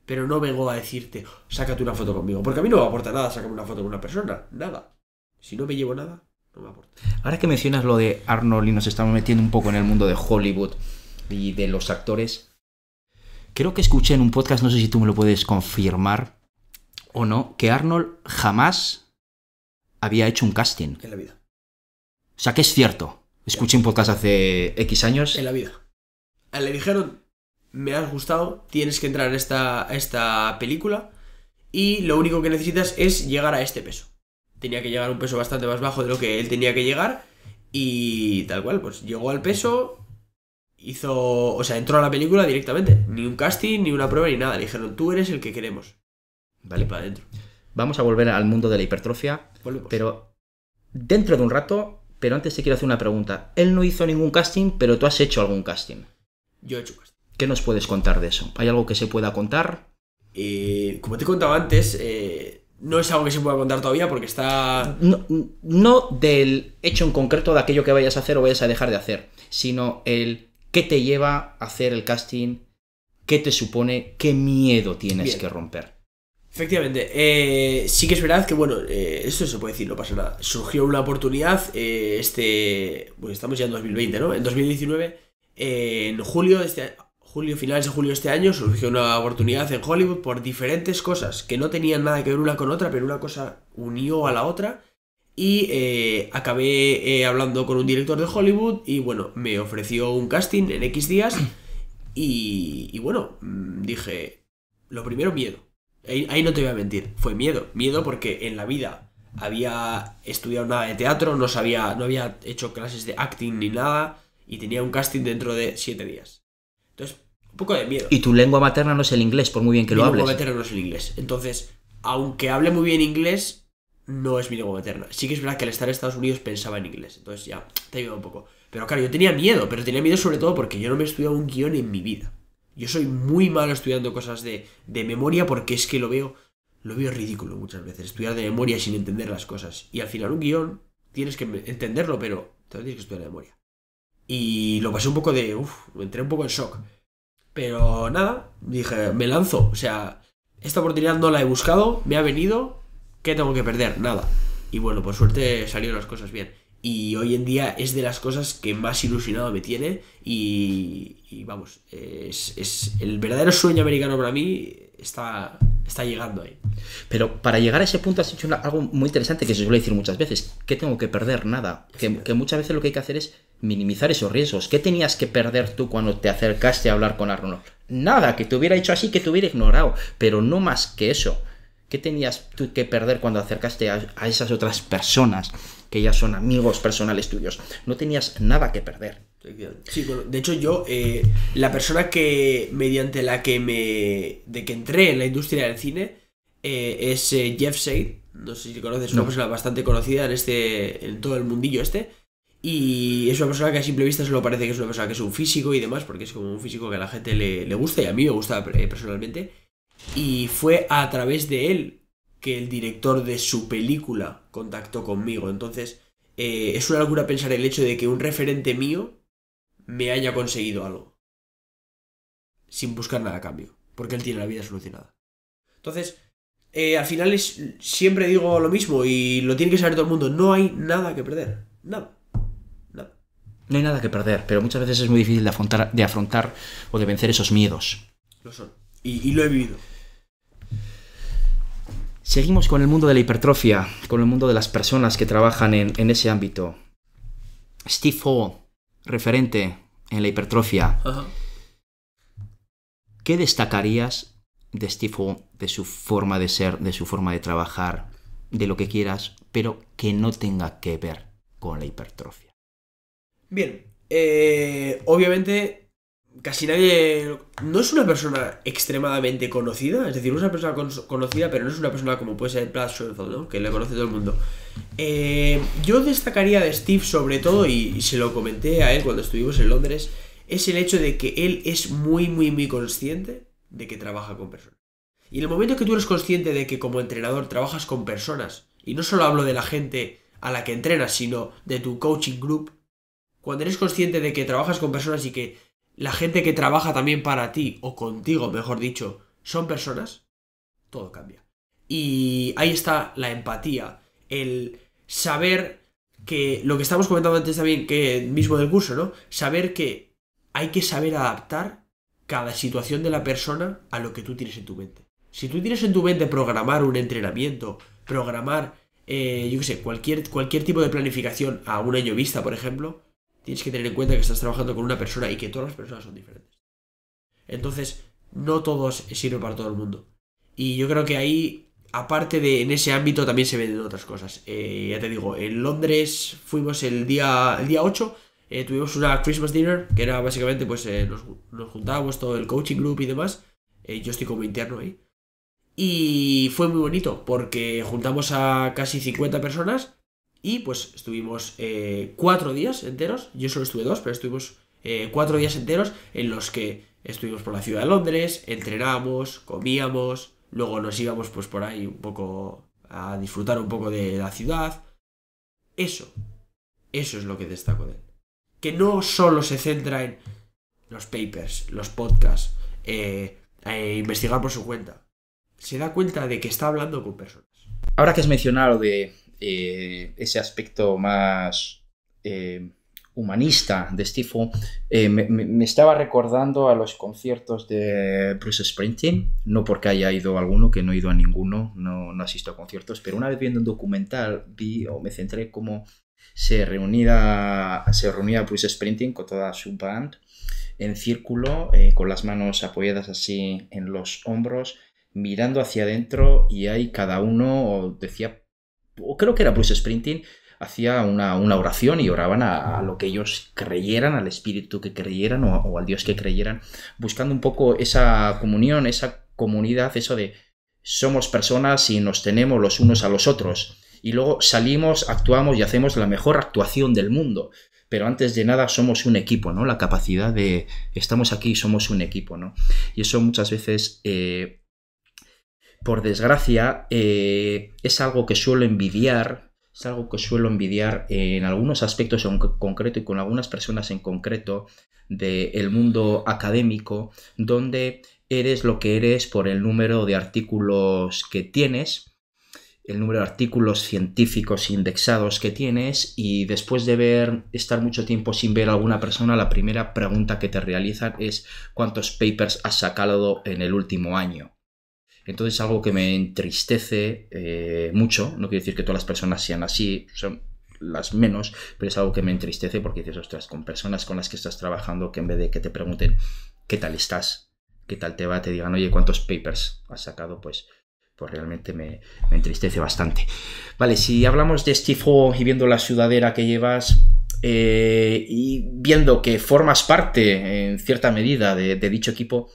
Pero no vengo a decirte, sácate una foto conmigo, porque a mí no me aporta nada sacarme una foto con una persona, nada. Si no me llevo nada, no me aporta. Ahora que mencionas lo de Arnold y nos estamos metiendo un poco en el mundo de Hollywood y de los actores, creo que escuché en un podcast, no sé si tú me lo puedes confirmar o no, que Arnold jamás había hecho un casting. En la vida. O sea, que es cierto. Escuché un podcast hace X años. En la vida. Le dijeron, me has gustado, tienes que entrar en esta, esta película y lo único que necesitas es llegar a este peso. Tenía que llegar a un peso bastante más bajo de lo que él tenía que llegar y tal cual, pues llegó al peso, hizo, o sea, entró a la película directamente, ni un casting, ni una prueba, ni nada. Le dijeron, tú eres el que queremos. Vale. para dentro Vamos a volver al mundo de la hipertrofia, pero dentro de un rato, pero antes te quiero hacer una pregunta. Él no hizo ningún casting, pero tú has hecho algún casting. Yo he hecho casting. ¿Qué nos puedes contar de eso? ¿Hay algo que se pueda contar? Eh, como te he contado antes, eh, no es algo que se pueda contar todavía porque está... no del hecho en concreto de aquello que vayas a hacer o vayas a dejar de hacer, sino el ¿Qué te lleva a hacer el casting? ¿Qué te supone? ¿Qué miedo tienes que romper? Efectivamente, eh, sí que es verdad que, bueno, eh, esto se puede decir, no pasa nada. Surgió una oportunidad, eh, este, pues estamos ya en 2020, ¿no? En 2019, en julio, este, julio, finales de julio de este año, surgió una oportunidad en Hollywood por diferentes cosas que no tenían nada que ver una con otra, pero una cosa unió a la otra y eh, acabé eh, hablando con un director de Hollywood y bueno, me ofreció un casting en X días. Y, bueno, mm, dije, lo primero, miedo. Ahí, no te voy a mentir, fue miedo. Miedo porque en la vida había estudiado nada de teatro, no, sabía, no había hecho clases de acting ni nada y tenía un casting dentro de siete días. Entonces, un poco de miedo. Y tu lengua materna no es el inglés, por muy bien que lo hables. Mi lengua materna no es el inglés. Entonces, aunque hable muy bien inglés, no es mi lengua materna. Sí que es verdad que al estar en Estados Unidos pensaba en inglés, entonces ya te ayuda un poco. Pero claro, yo tenía miedo, pero tenía miedo sobre todo porque yo no me he estudiado un guión en mi vida. Yo soy muy malo estudiando cosas de, de memoria porque es que lo veo, lo veo ridículo muchas veces, estudiar de memoria sin entender las cosas. Y al final un guión tienes que entenderlo, pero te lo tienes que estudiar de memoria. Y lo pasé un poco de, uff, me entré un poco en shock. Pero nada, dije, me lanzo. O sea, esta oportunidad no la he buscado, me ha venido ¿Qué tengo que perder? Nada. Y bueno, por suerte salieron las cosas bien. Y hoy en día es de las cosas que más ilusionado me tiene. Y, vamos, es, el verdadero sueño americano para mí está, está llegando ahí. Pero para llegar a ese punto has hecho algo muy interesante que se suele decir muchas veces. ¿Qué tengo que perder? Nada. Que, que, muchas veces lo que hay que hacer es minimizar esos riesgos. ¿Qué tenías que perder tú cuando te acercaste a hablar con Arnold? Nada, que te hubiera hecho así, que te hubiera ignorado. Pero no más que eso. ¿Qué tenías tú que perder cuando acercaste a, esas otras personas que ya son amigos personales tuyos? No tenías nada que perder. Sí, bueno, de hecho yo, eh, la persona que mediante la que me... de que entré en la industria del cine eh, es eh, Jeff Seid, no sé si conoces, una persona bastante conocida en este en todo el mundillo este, y es una persona que a simple vista solo parece que es una persona que es un físico y demás, porque es como un físico que a la gente le, le gusta y a mí me gusta personalmente. Y fue a través de él que el director de su película contactó conmigo. Entonces, eh, es una locura pensar el hecho de que un referente mío me haya conseguido algo. Sin buscar nada a cambio. Porque él tiene la vida solucionada. Entonces, eh, al final siempre digo lo mismo y lo tiene que saber todo el mundo. No hay nada que perder. Nada. Nada. No hay nada que perder, pero muchas veces es muy difícil de afrontar, de afrontar o de vencer esos miedos. Lo son y, lo he vivido. Seguimos con el mundo de la hipertrofia, con el mundo de las personas que trabajan en, ese ámbito. Steve Hall, referente en la hipertrofia. ¿Qué destacarías de Steve Hall, de su forma de ser, de su forma de trabajar, de lo que quieras, pero que no tenga que ver con la hipertrofia? Bien, eh, obviamente casi nadie. No es una persona extremadamente conocida, es decir, es una persona conocida, pero no es una persona como puede ser Brad Schoenfeld, ¿no? que le conoce todo el mundo. Eh, yo destacaría de Steve, sobre todo, y, y, se lo comenté a él cuando estuvimos en Londres, es el hecho de que él es muy, muy, muy consciente de que trabaja con personas. Y en el momento que tú eres consciente de que como entrenador trabajas con personas, y no solo hablo de la gente a la que entrenas, sino de tu coaching group, cuando eres consciente de que trabajas con personas y que la gente que trabaja también para ti, o contigo, mejor dicho, son personas, todo cambia. Y ahí está la empatía, el saber que lo que estamos comentando antes también, que mismo del curso, ¿no? Saber que hay que saber adaptar cada situación de la persona a lo que tú tienes en tu mente. Si tú tienes en tu mente programar un entrenamiento, programar, eh, yo qué sé, cualquier, cualquier tipo de planificación a un año vista, por ejemplo, tienes que tener en cuenta que estás trabajando con una persona y que todas las personas son diferentes. Entonces, no todo sirve para todo el mundo. Y yo creo que ahí, aparte de en ese ámbito, también se venden otras cosas. Eh, ya te digo, en Londres fuimos el día, el día 8, eh, tuvimos una Christmas dinner, que era básicamente, pues eh, nos, nos, juntábamos todo el coaching group y demás. yo estoy como interno ahí. Y fue muy bonito, porque juntamos a casi 50 personas y pues estuvimos eh, cuatro días enteros, yo solo estuve dos, pero estuvimos eh, cuatro días enteros en los que estuvimos por la ciudad de Londres, entrenábamos, comíamos, luego nos íbamos pues por ahí un poco a disfrutar un poco de la ciudad. Eso, eso es lo que destaco de él. Que no solo se centra en los papers, los podcasts, eh, eh investigar por su cuenta. Se da cuenta de que está hablando con personas. Ahora que has mencionado de eh, ese aspecto más eh, humanista de Stifo eh, me, estaba recordando a los conciertos de Bruce Springsteen, no porque haya ido alguno, que no he ido a ninguno, no, no asisto a conciertos, pero una vez viendo un documental vi o me centré como se reunía, se reunía Bruce Springsteen con toda su band en círculo, con las manos apoyadas así en los hombros, mirando hacia adentro y ahí cada uno decía o creo que era Bruce Sprinting, hacía una, oración y oraban a, lo que ellos creyeran, al espíritu que creyeran o, al Dios que creyeran, buscando un poco esa comunión, esa comunidad, eso de somos personas y nos tenemos los unos a los otros. Y luego salimos, actuamos y hacemos la mejor actuación del mundo. Pero antes de nada somos un equipo, ¿no? La capacidad de estamos aquí, y somos un equipo, ¿no? Y eso muchas veces eh, por desgracia, eh, es algo que suelo envidiar, es algo que suelo envidiar en algunos aspectos en concreto y con algunas personas en concreto del mundo académico, donde eres lo que eres por el número de artículos que tienes, el número de artículos científicos indexados que tienes y después de ver estar mucho tiempo sin ver a alguna persona, la primera pregunta que te realizan es cuántos papers has sacado en el último año. Entonces es algo que me entristece eh, mucho. No quiero decir que todas las personas sean así, son las menos, pero es algo que me entristece porque dices, ostras, con personas con las que estás trabajando que en vez de que te pregunten qué tal estás, qué tal te va, te digan, oye, ¿cuántos papers has sacado? Pues, pues realmente me, entristece bastante. Vale, si hablamos de Steve Ho y viendo la ciudadera que llevas, eh, y viendo que formas parte en cierta medida de, dicho equipo,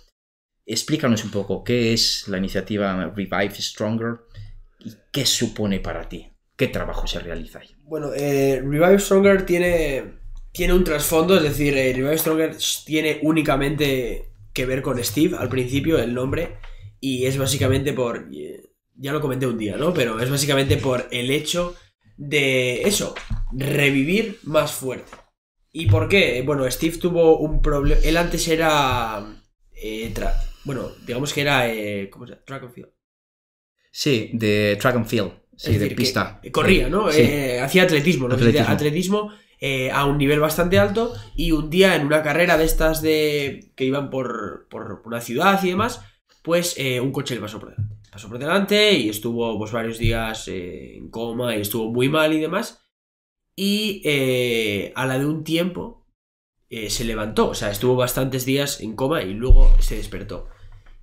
Explícanos un poco qué es la iniciativa Revive Stronger y qué supone para ti. ¿Qué trabajo se realiza ahí? Bueno, eh, Revive Stronger tiene, tiene un trasfondo, es decir, eh, Revive Stronger tiene únicamente que ver con Steve al principio, el nombre, y es básicamente por. Ya lo comenté un día, ¿no? Pero es básicamente por el hecho de eso, revivir más fuerte. ¿Y por qué? Bueno, Steve tuvo un problema. Él antes era. Eh, bueno, digamos que era. Eh, ¿Cómo se llama? Track and Field. Sí, de track and field. Sí, de pista. Corría, ¿no? Eh, hacía atletismo, ¿no? Atletismo, eh, a un nivel bastante alto. Y un día en una carrera de estas de que iban por, por una ciudad y demás, pues un coche le pasó por delante. Pasó por delante y estuvo pues, varios días en coma y estuvo muy mal y demás. Y a la de un tiempo, eh, se levantó, o sea, estuvo bastantes días en coma y luego se despertó.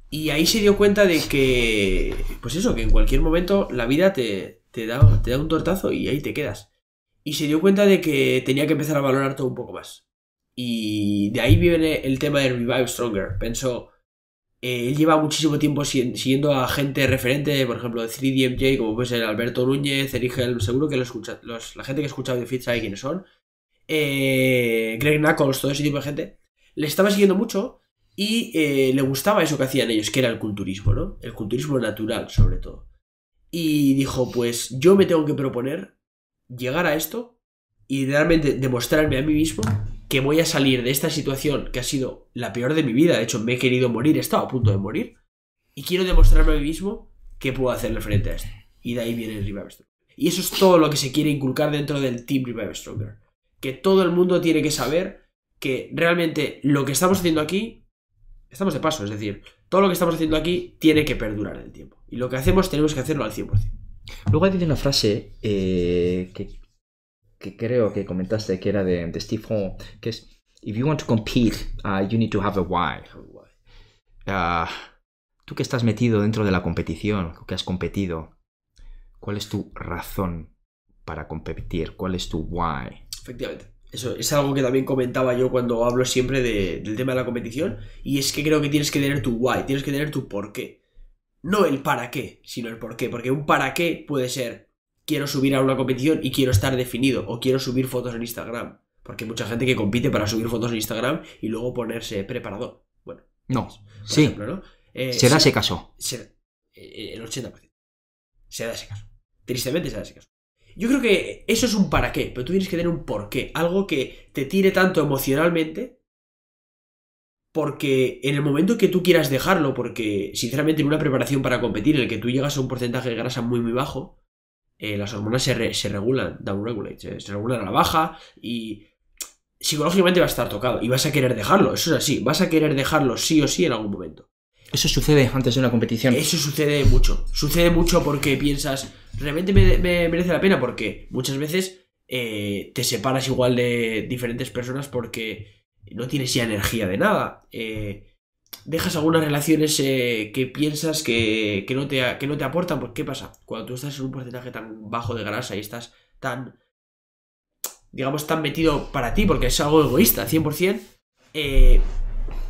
Y ahí se dio cuenta de que, pues eso, que en cualquier momento la vida te, te, da, te da un tortazo y ahí te quedas. Y se dio cuenta de que tenía que empezar a valorar todo un poco más. Y de ahí viene el tema de Revive Stronger. Pensó, eh, él lleva muchísimo tiempo siguiendo a gente referente, por ejemplo, de 3DMJ, como puede ser Alberto Núñez, Erigel, seguro que lo la gente que escucha de Fit sabe quiénes son. Eh, Greg Knuckles, todo ese tipo de gente, le estaba siguiendo mucho y eh, le gustaba eso que hacían ellos, que era el culturismo, ¿no? El culturismo natural, sobre todo. Y dijo, pues yo me tengo que proponer llegar a esto y realmente demostrarme a mí mismo que voy a salir de esta situación que ha sido la peor de mi vida. De hecho, me he querido morir, he estado a punto de morir. Y quiero demostrarme a mí mismo que puedo hacerle frente a esto. Y de ahí viene el Revive Stronger. Y eso es todo lo que se quiere inculcar dentro del Team Revive Stronger que todo el mundo tiene que saber que realmente lo que estamos haciendo aquí, estamos de paso, es decir, todo lo que estamos haciendo aquí tiene que perdurar el tiempo. Y lo que hacemos tenemos que hacerlo al 100%. Luego hay una frase eh, que, creo que comentaste que era de, Steve Hall, que es, If you want to compete, uh, you need to have a why. Ah, tú que estás metido dentro de la competición, que has competido, ¿cuál es tu razón para competir? ¿Cuál es tu why? Efectivamente. Eso es algo que también comentaba yo cuando hablo siempre del tema de la competición. Y es que creo que tienes que tener tu why, tienes que tener tu por qué. No el para qué, sino el por qué. Porque un para qué puede ser quiero subir a una competición y quiero estar definido. O quiero subir fotos en Instagram. Porque hay mucha gente que compite para subir fotos en Instagram y luego ponerse preparado. Bueno. No. Pues, sí. Ejemplo, eh, se da ese caso. Eh, el 80%. Se da ese caso. Tristemente se da ese caso. Yo creo que eso es un para qué, pero tú tienes que tener un por qué, algo que te tire tanto emocionalmente, porque en el momento que tú quieras dejarlo, porque sinceramente en una preparación para competir en el que tú llegas a un porcentaje de grasa muy muy bajo, eh, las hormonas se, se regulan, downregulate, se, eh, se regulan a la baja y psicológicamente va a estar tocado y vas a querer dejarlo, eso es así, vas a querer dejarlo sí o sí en algún momento. Eso sucede antes de una competición. Eso sucede mucho. Sucede mucho porque piensas, realmente me, merece la pena porque muchas veces eh, te separas igual de diferentes personas porque no tienes ya energía de nada. Eh, dejas algunas relaciones eh, que piensas que, que, no te, que no te aportan. porque qué pasa? Cuando tú estás en un porcentaje tan bajo de grasa y estás tan, digamos, tan metido para ti, porque es algo egoísta, 100%, eh,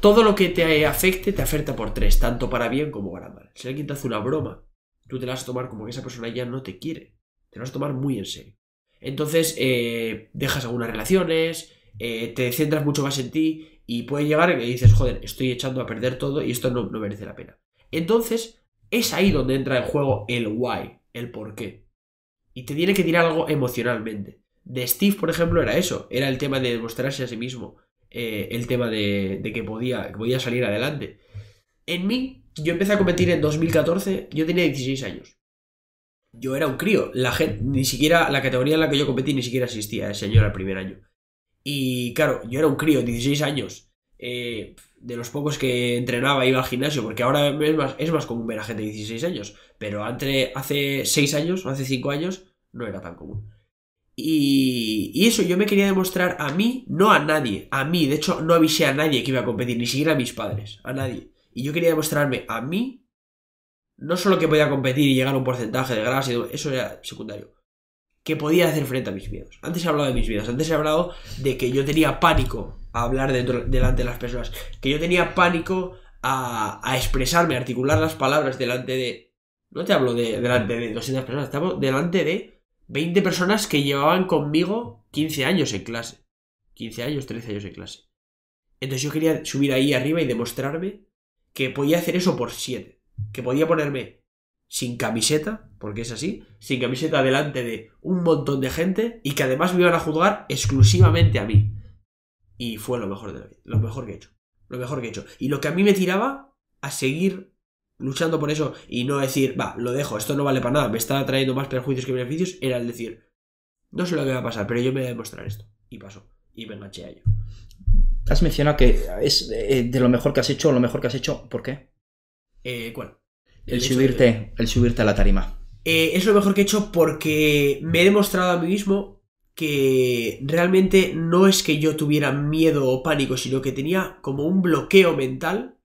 todo lo que te afecte te afecta por tres, tanto para bien como para mal. Si alguien te hace una broma, tú te la vas a tomar como que esa persona ya no te quiere. Te la vas a tomar muy en serio. Entonces, eh, dejas algunas relaciones, eh, te centras mucho más en ti y puede llegar y dices, joder, estoy echando a perder todo y esto no, no merece la pena. Entonces, es ahí donde entra en juego el why, el por qué. Y te tiene que tirar algo emocionalmente. De Steve, por ejemplo, era eso. Era el tema de demostrarse a sí mismo. Eh, el tema de, que, podía, podía salir adelante. En mí, yo empecé a competir en 2014, yo tenía 16 años. Yo era un crío, la gente, ni siquiera la categoría en la que yo competí ni siquiera existía ese año, era primer año. Y claro, yo era un crío, 16 años. Eh, de los pocos que entrenaba iba al gimnasio, porque ahora es más, es más común ver a gente de 16 años, pero entre, hace 6 años hace 5 años no era tan común. Y, eso, yo me quería demostrar a mí, no a nadie, a mí. De hecho, no avisé a nadie que iba a competir, ni siquiera a mis padres, a nadie. Y yo quería demostrarme a mí, no solo que podía competir y llegar a un porcentaje de grasa, eso era secundario, que podía hacer frente a mis miedos. Antes he hablado de mis miedos, antes he hablado de que yo tenía pánico a hablar delante de las personas, que yo tenía pánico a, expresarme, a articular las palabras delante de... No te hablo de delante de 200 personas, estamos delante de 20 personas que llevaban conmigo 15 años en clase. 15 años, 13 años en clase. Entonces yo quería subir ahí arriba y demostrarme que podía hacer eso por 7. Que podía ponerme sin camiseta, porque es así, sin camiseta delante de un montón de gente y que además me iban a juzgar exclusivamente a mí. Y fue lo mejor de la vida, lo mejor que he hecho. Lo mejor que he hecho. Y lo que a mí me tiraba a seguir luchando por eso y no decir, va, lo dejo, esto no vale para nada, me está trayendo más perjuicios que beneficios, era el decir, no sé lo que va a pasar, pero yo me voy a demostrar esto. Y pasó, y me enganché a ello. Has mencionado que es eh, de lo mejor que has hecho, lo mejor que has hecho, ¿por qué? Eh, ¿Cuál? El, subirte, el subirte a la tarima. Eh, es lo mejor que he hecho porque me he demostrado a mí mismo que realmente no es que yo tuviera miedo o pánico, sino que tenía como un bloqueo mental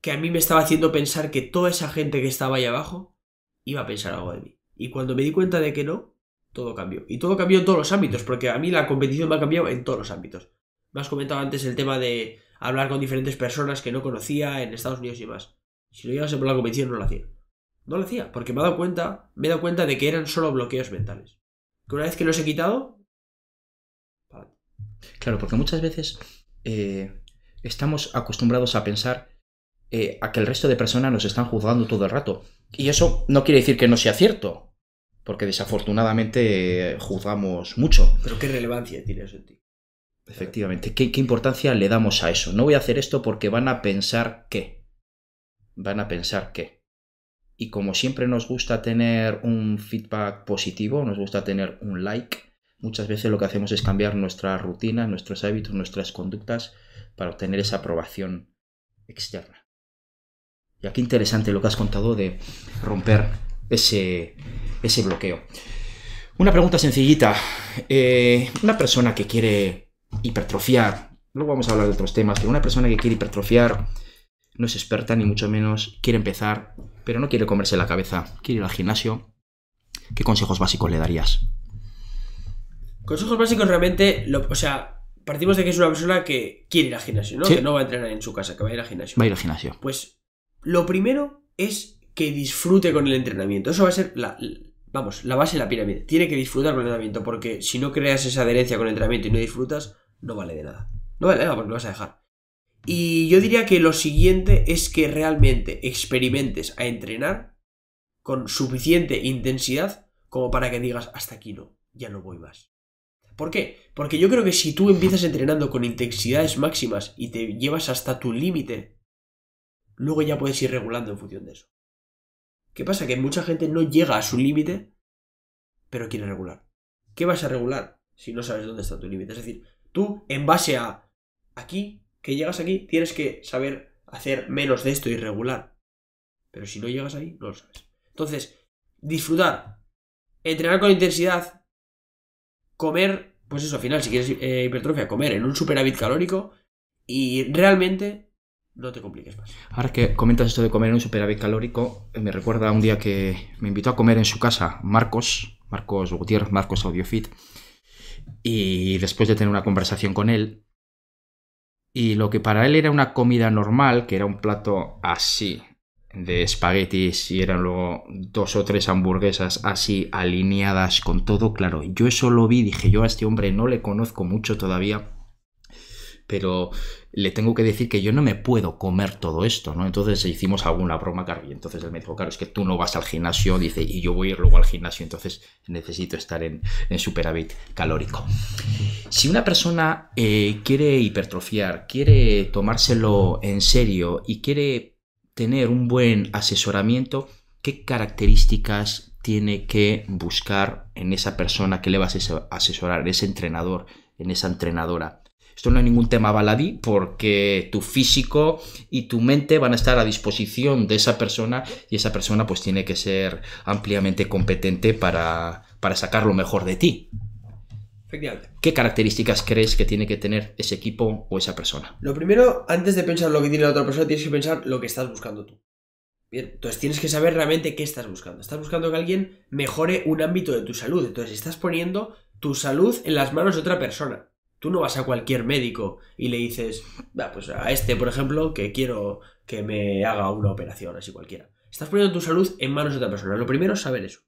que a mí me estaba haciendo pensar que toda esa gente que estaba ahí abajo iba a pensar algo de mí. Y cuando me di cuenta de que no, todo cambió. Y todo cambió en todos los ámbitos, porque a mí la competición me ha cambiado en todos los ámbitos. Me has comentado antes el tema de hablar con diferentes personas que no conocía en Estados Unidos y más. Si lo llevase por la competición, no lo hacía. No lo hacía, porque me he dado cuenta, me he dado cuenta de que eran solo bloqueos mentales. Que una vez que los he quitado. Claro, porque muchas veces eh, estamos acostumbrados a pensar eh, a que el resto de personas nos están juzgando todo el rato. Y eso no quiere decir que no sea cierto, porque desafortunadamente eh, juzgamos mucho. Pero qué relevancia tiene eso en ti. Efectivamente, ¿Qué, ¿qué importancia le damos a eso? No voy a hacer esto porque van a pensar qué. Van a pensar qué. Y como siempre nos gusta tener un feedback positivo, nos gusta tener un like, muchas veces lo que hacemos es cambiar nuestra rutina, nuestros hábitos, nuestras conductas para obtener esa aprobación externa. Ya qué interesante lo que has contado de romper ese, ese bloqueo. Una pregunta sencillita. Eh, una persona que quiere hipertrofiar, luego vamos a hablar de otros temas, pero una persona que quiere hipertrofiar no es experta ni mucho menos, quiere empezar, pero no quiere comerse la cabeza, quiere ir al gimnasio. ¿Qué consejos básicos le darías? Consejos básicos realmente, o sea, partimos de que es una persona que quiere ir al gimnasio, ¿no? Que no va a entrenar en su casa, que va a ir al gimnasio. Va a ir al gimnasio. Pues lo primero es que disfrute con el entrenamiento. Eso va a ser la, vamos, la base de la pirámide. Tiene que disfrutar con el entrenamiento, porque si no creas esa adherencia con el entrenamiento y no disfrutas, no vale de nada. No vale de nada porque lo vas a dejar. Y yo diría que lo siguiente es que realmente experimentes a entrenar con suficiente intensidad como para que digas hasta aquí no, ya no voy más. ¿Por qué? Porque yo creo que si tú empiezas entrenando con intensidades máximas y te llevas hasta tu límite Luego ya puedes ir regulando en función de eso. ¿Qué pasa? Que mucha gente no llega a su límite, pero quiere regular. ¿Qué vas a regular si no sabes dónde está tu límite? Es decir, tú, en base a aquí, que llegas aquí, tienes que saber hacer menos de esto y regular. Pero si no llegas ahí, no lo sabes. Entonces, disfrutar, entrenar con intensidad, comer, pues eso, al final, si quieres eh, hipertrofia, comer en un superávit calórico y realmente no te compliques más. Ahora que comentas esto de comer un superávit calórico, eh, me recuerda un día que me invitó a comer en su casa Marcos, Marcos Gutiérrez, Marcos Audiofit, y después de tener una conversación con él, y lo que para él era una comida normal, que era un plato así de espaguetis y eran luego dos o tres hamburguesas así alineadas con todo, claro, yo eso lo vi, dije yo a este hombre no le conozco mucho todavía pero le tengo que decir que yo no me puedo comer todo esto, ¿no? Entonces hicimos alguna broma, claro, y entonces él me dijo, claro, es que tú no vas al gimnasio, dice, y yo voy a ir luego al gimnasio, entonces necesito estar en, superávit calórico. Si una persona eh, quiere hipertrofiar, quiere tomárselo en serio y quiere tener un buen asesoramiento, ¿qué características tiene que buscar en esa persona que le vas a asesorar, ese entrenador, en esa entrenadora? Esto no es ningún tema baladí porque tu físico y tu mente van a estar a disposición de esa persona y esa persona pues tiene que ser ampliamente competente para, sacar lo mejor de ti. ¿Qué características crees que tiene que tener ese equipo o esa persona? Lo primero, antes de pensar lo que tiene la otra persona, tienes que pensar lo que estás buscando tú. Bien, entonces tienes que saber realmente qué estás buscando. Estás buscando que alguien mejore un ámbito de tu salud. Entonces estás poniendo tu salud en las manos de otra persona. Tú no vas a cualquier médico y le dices, pues a este, por ejemplo, que quiero que me haga una operación, así cualquiera. Estás poniendo tu salud en manos de otra persona. Lo primero es saber eso.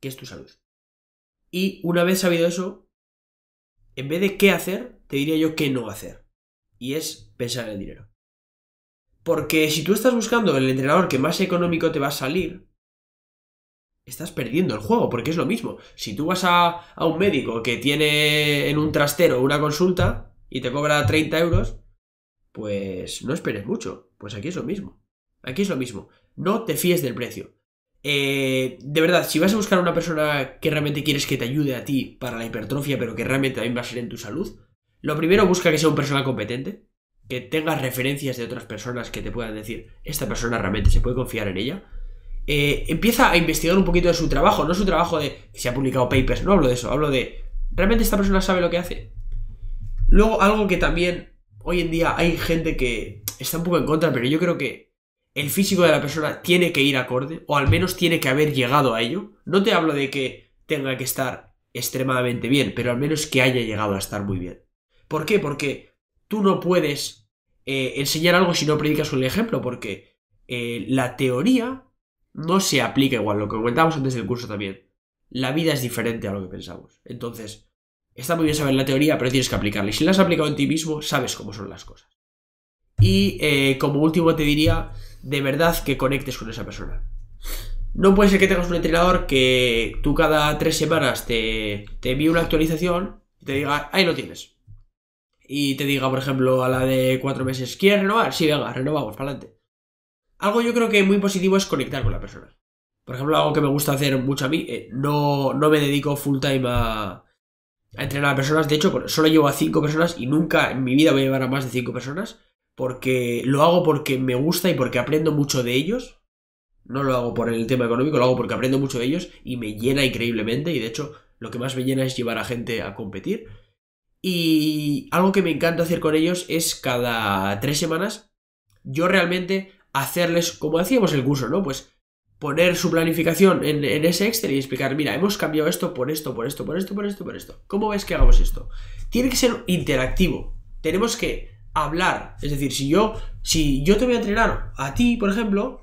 ¿Qué es tu salud? Y una vez sabido eso, en vez de qué hacer, te diría yo qué no hacer. Y es pensar en el dinero. Porque si tú estás buscando el entrenador que más económico te va a salir, estás perdiendo el juego, porque es lo mismo. Si tú vas a, un médico que tiene en un trastero una consulta y te cobra 30 euros, pues no esperes mucho. Pues aquí es lo mismo. Aquí es lo mismo. No te fíes del precio. Eh, de verdad, si vas a buscar a una persona que realmente quieres que te ayude a ti para la hipertrofia, pero que realmente también va a ser en tu salud, lo primero busca que sea un personal competente, que tenga referencias de otras personas que te puedan decir, esta persona realmente se puede confiar en ella, eh, empieza a investigar un poquito de su trabajo, no su trabajo de si se ha publicado papers, no hablo de eso, hablo de ¿realmente esta persona sabe lo que hace? Luego, algo que también hoy en día hay gente que está un poco en contra, pero yo creo que el físico de la persona tiene que ir acorde, o al menos tiene que haber llegado a ello. No te hablo de que tenga que estar extremadamente bien, pero al menos que haya llegado a estar muy bien. ¿Por qué? Porque tú no puedes eh, enseñar algo si no predicas un ejemplo, porque eh, la teoría no se aplica igual, lo que comentábamos antes del curso también. La vida es diferente a lo que pensamos. Entonces, está muy bien saber la teoría, pero tienes que aplicarla. Y si la has aplicado en ti mismo, sabes cómo son las cosas. Y eh, como último te diría, de verdad que conectes con esa persona. No puede ser que tengas un entrenador que tú cada tres semanas te, te envíe una actualización y te diga, ahí lo tienes. Y te diga, por ejemplo, a la de cuatro meses, ¿quieres renovar? Sí, venga, renovamos, para adelante. Algo yo creo que muy positivo es conectar con la persona. Por ejemplo, algo que me gusta hacer mucho a mí, eh, no, no me dedico full time a, a entrenar a personas. De hecho, solo llevo a 5 personas y nunca en mi vida voy a llevar a más de 5 personas. Porque lo hago porque me gusta y porque aprendo mucho de ellos. No lo hago por el tema económico, lo hago porque aprendo mucho de ellos y me llena increíblemente. Y de hecho, lo que más me llena es llevar a gente a competir. Y algo que me encanta hacer con ellos es cada 3 semanas. Yo realmente hacerles, como decíamos el curso, ¿no? Pues poner su planificación en, en, ese Excel y explicar, mira, hemos cambiado esto por esto, por esto, por esto, por esto, por esto. ¿Cómo ves que hagamos esto? Tiene que ser interactivo. Tenemos que hablar. Es decir, si yo, si yo te voy a entrenar a ti, por ejemplo,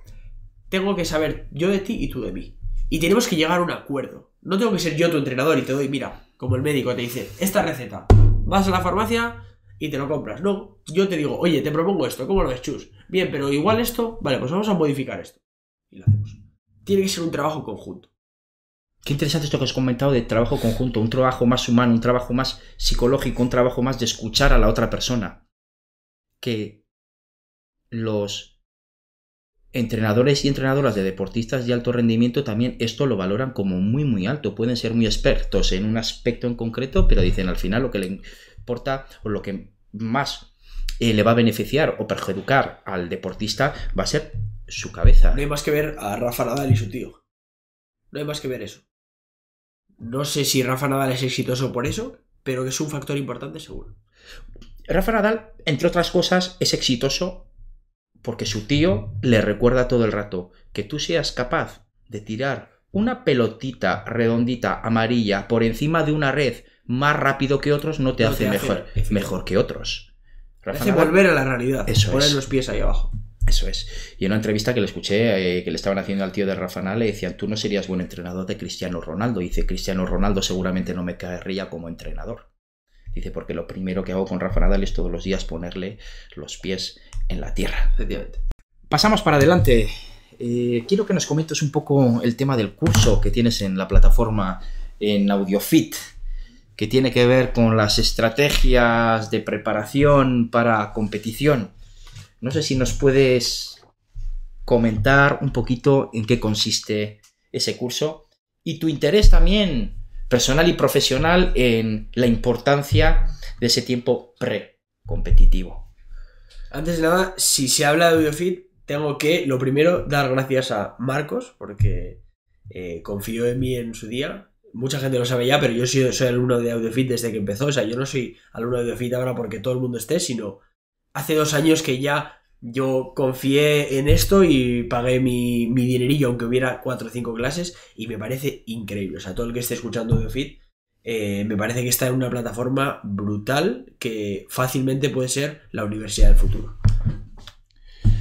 tengo que saber yo de ti y tú de mí. Y tenemos que llegar a un acuerdo. No tengo que ser yo tu entrenador y te doy, mira, como el médico te dice, esta receta. Vas a la farmacia, y te lo compras. No, yo te digo, oye, te propongo esto, ¿cómo lo ves, chus? Bien, pero igual esto, vale, pues vamos a modificar esto. Y lo hacemos. Tiene que ser un trabajo conjunto. Qué interesante esto que has comentado de trabajo conjunto, un trabajo más humano, un trabajo más psicológico, un trabajo más de escuchar a la otra persona. Que los entrenadores y entrenadoras de deportistas de alto rendimiento también esto lo valoran como muy muy alto, pueden ser muy expertos en un aspecto en concreto, pero dicen al final lo que le, o lo que más eh, le va a beneficiar o perjudicar al deportista va a ser su cabeza. No hay más que ver a Rafa Nadal y su tío. No hay más que ver eso. No sé si Rafa Nadal es exitoso por eso, pero es un factor importante seguro. Rafa Nadal, entre otras cosas, es exitoso porque su tío le recuerda todo el rato que tú seas capaz de tirar una pelotita redondita amarilla por encima de una red más rápido que otros no te hace, mejor, mejor, que otros. hace volver a la realidad, poner los pies ahí abajo. Eso es. Y en una entrevista que le escuché, eh, que le estaban haciendo al tío de Rafa Nadal, le decían, tú no serías buen entrenador de Cristiano Ronaldo. Y dice, Cristiano Ronaldo seguramente no me caería como entrenador. Dice, porque lo primero que hago con Rafa Nadal es todos los días ponerle los pies en la tierra. Efectivamente. Pasamos para adelante. Eh, quiero que nos comentes un poco el tema del curso que tienes en la plataforma en AudioFit que tiene que ver con las estrategias de preparación para competición. No sé si nos puedes comentar un poquito en qué consiste ese curso y tu interés también personal y profesional en la importancia de ese tiempo pre-competitivo. Antes de nada, si se habla de BioFit, tengo que, lo primero, dar gracias a Marcos, porque eh, confió en mí en su día mucha gente lo sabe ya, pero yo soy, soy alumno de AudioFit desde que empezó. O sea, yo no soy alumno de AudioFit ahora porque todo el mundo esté, sino hace dos años que ya yo confié en esto y pagué mi, mi dinerillo, aunque hubiera cuatro o cinco clases, y me parece increíble. O sea, todo el que esté escuchando AudioFit, eh, me parece que está en una plataforma brutal que fácilmente puede ser la universidad del futuro.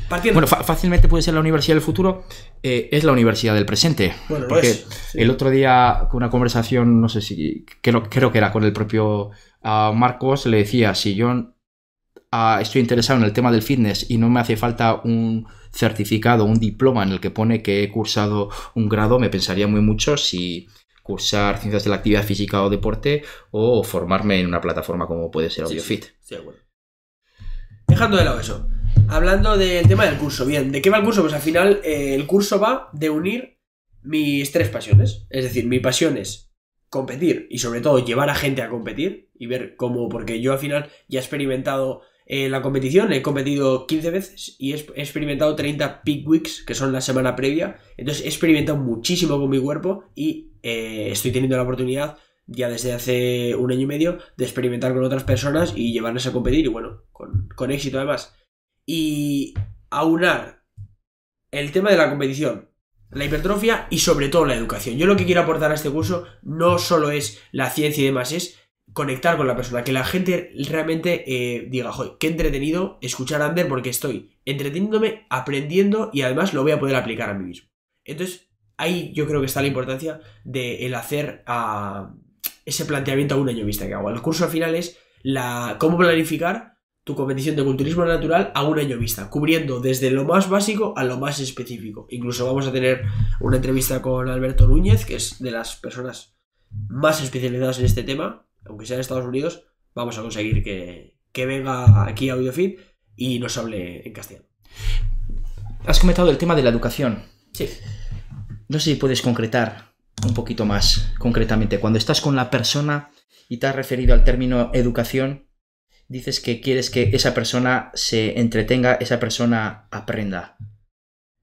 Bueno, fácilmente puede ser la universidad del futuro, eh, es la universidad del presente. porque el otro día, con una conversación, no sé si, creo, creo que era con el propio ah, Marcos, le decía, si yo ah, estoy interesado en el tema del fitness y no me hace falta un certificado, un diploma en el que pone que he cursado un grado, me pensaría muy mucho si cursar ciencias de la actividad física o deporte o formarme en una plataforma como puede ser AudioFit. Dejando de lado eso, Hablando del tema del curso, bien, ¿de qué va el curso? Pues al final eh, el curso va de unir mis tres pasiones. Es decir, mi pasión es competir y sobre todo llevar a gente a competir y ver cómo, porque yo al final ya he experimentado eh, la competición, he competido 15 veces y he, experimentado 30 peak weeks, que son la semana previa. Entonces he experimentado muchísimo con mi cuerpo y eh, estoy teniendo la oportunidad ya desde hace un año y medio de experimentar con otras personas y llevarlas a competir y bueno, con, con éxito además y aunar el tema de la competición, la hipertrofia y sobre todo la educación. Yo lo que quiero aportar a este curso no solo es la ciencia y demás, es conectar con la persona, que la gente realmente eh, diga, joder, qué entretenido escuchar a Ander porque estoy entreteniéndome, aprendiendo y además lo voy a poder aplicar a mí mismo. Entonces, ahí yo creo que está la importancia de el hacer a ese planteamiento a un año vista que hago. El curso al final es la, cómo planificar tu competición de culturismo natural a un año vista, cubriendo desde lo más básico a lo más específico. Incluso vamos a tener una entrevista con Alberto Núñez, que es de las personas más especializadas en este tema, aunque sea en Estados Unidos, vamos a conseguir que, que venga aquí a AudioFit y nos hable en castellano. Has comentado el tema de la educación. Sí. No sé si puedes concretar un poquito más concretamente. Cuando estás con la persona y te has referido al término educación, dices que quieres que esa persona se entretenga, esa persona aprenda.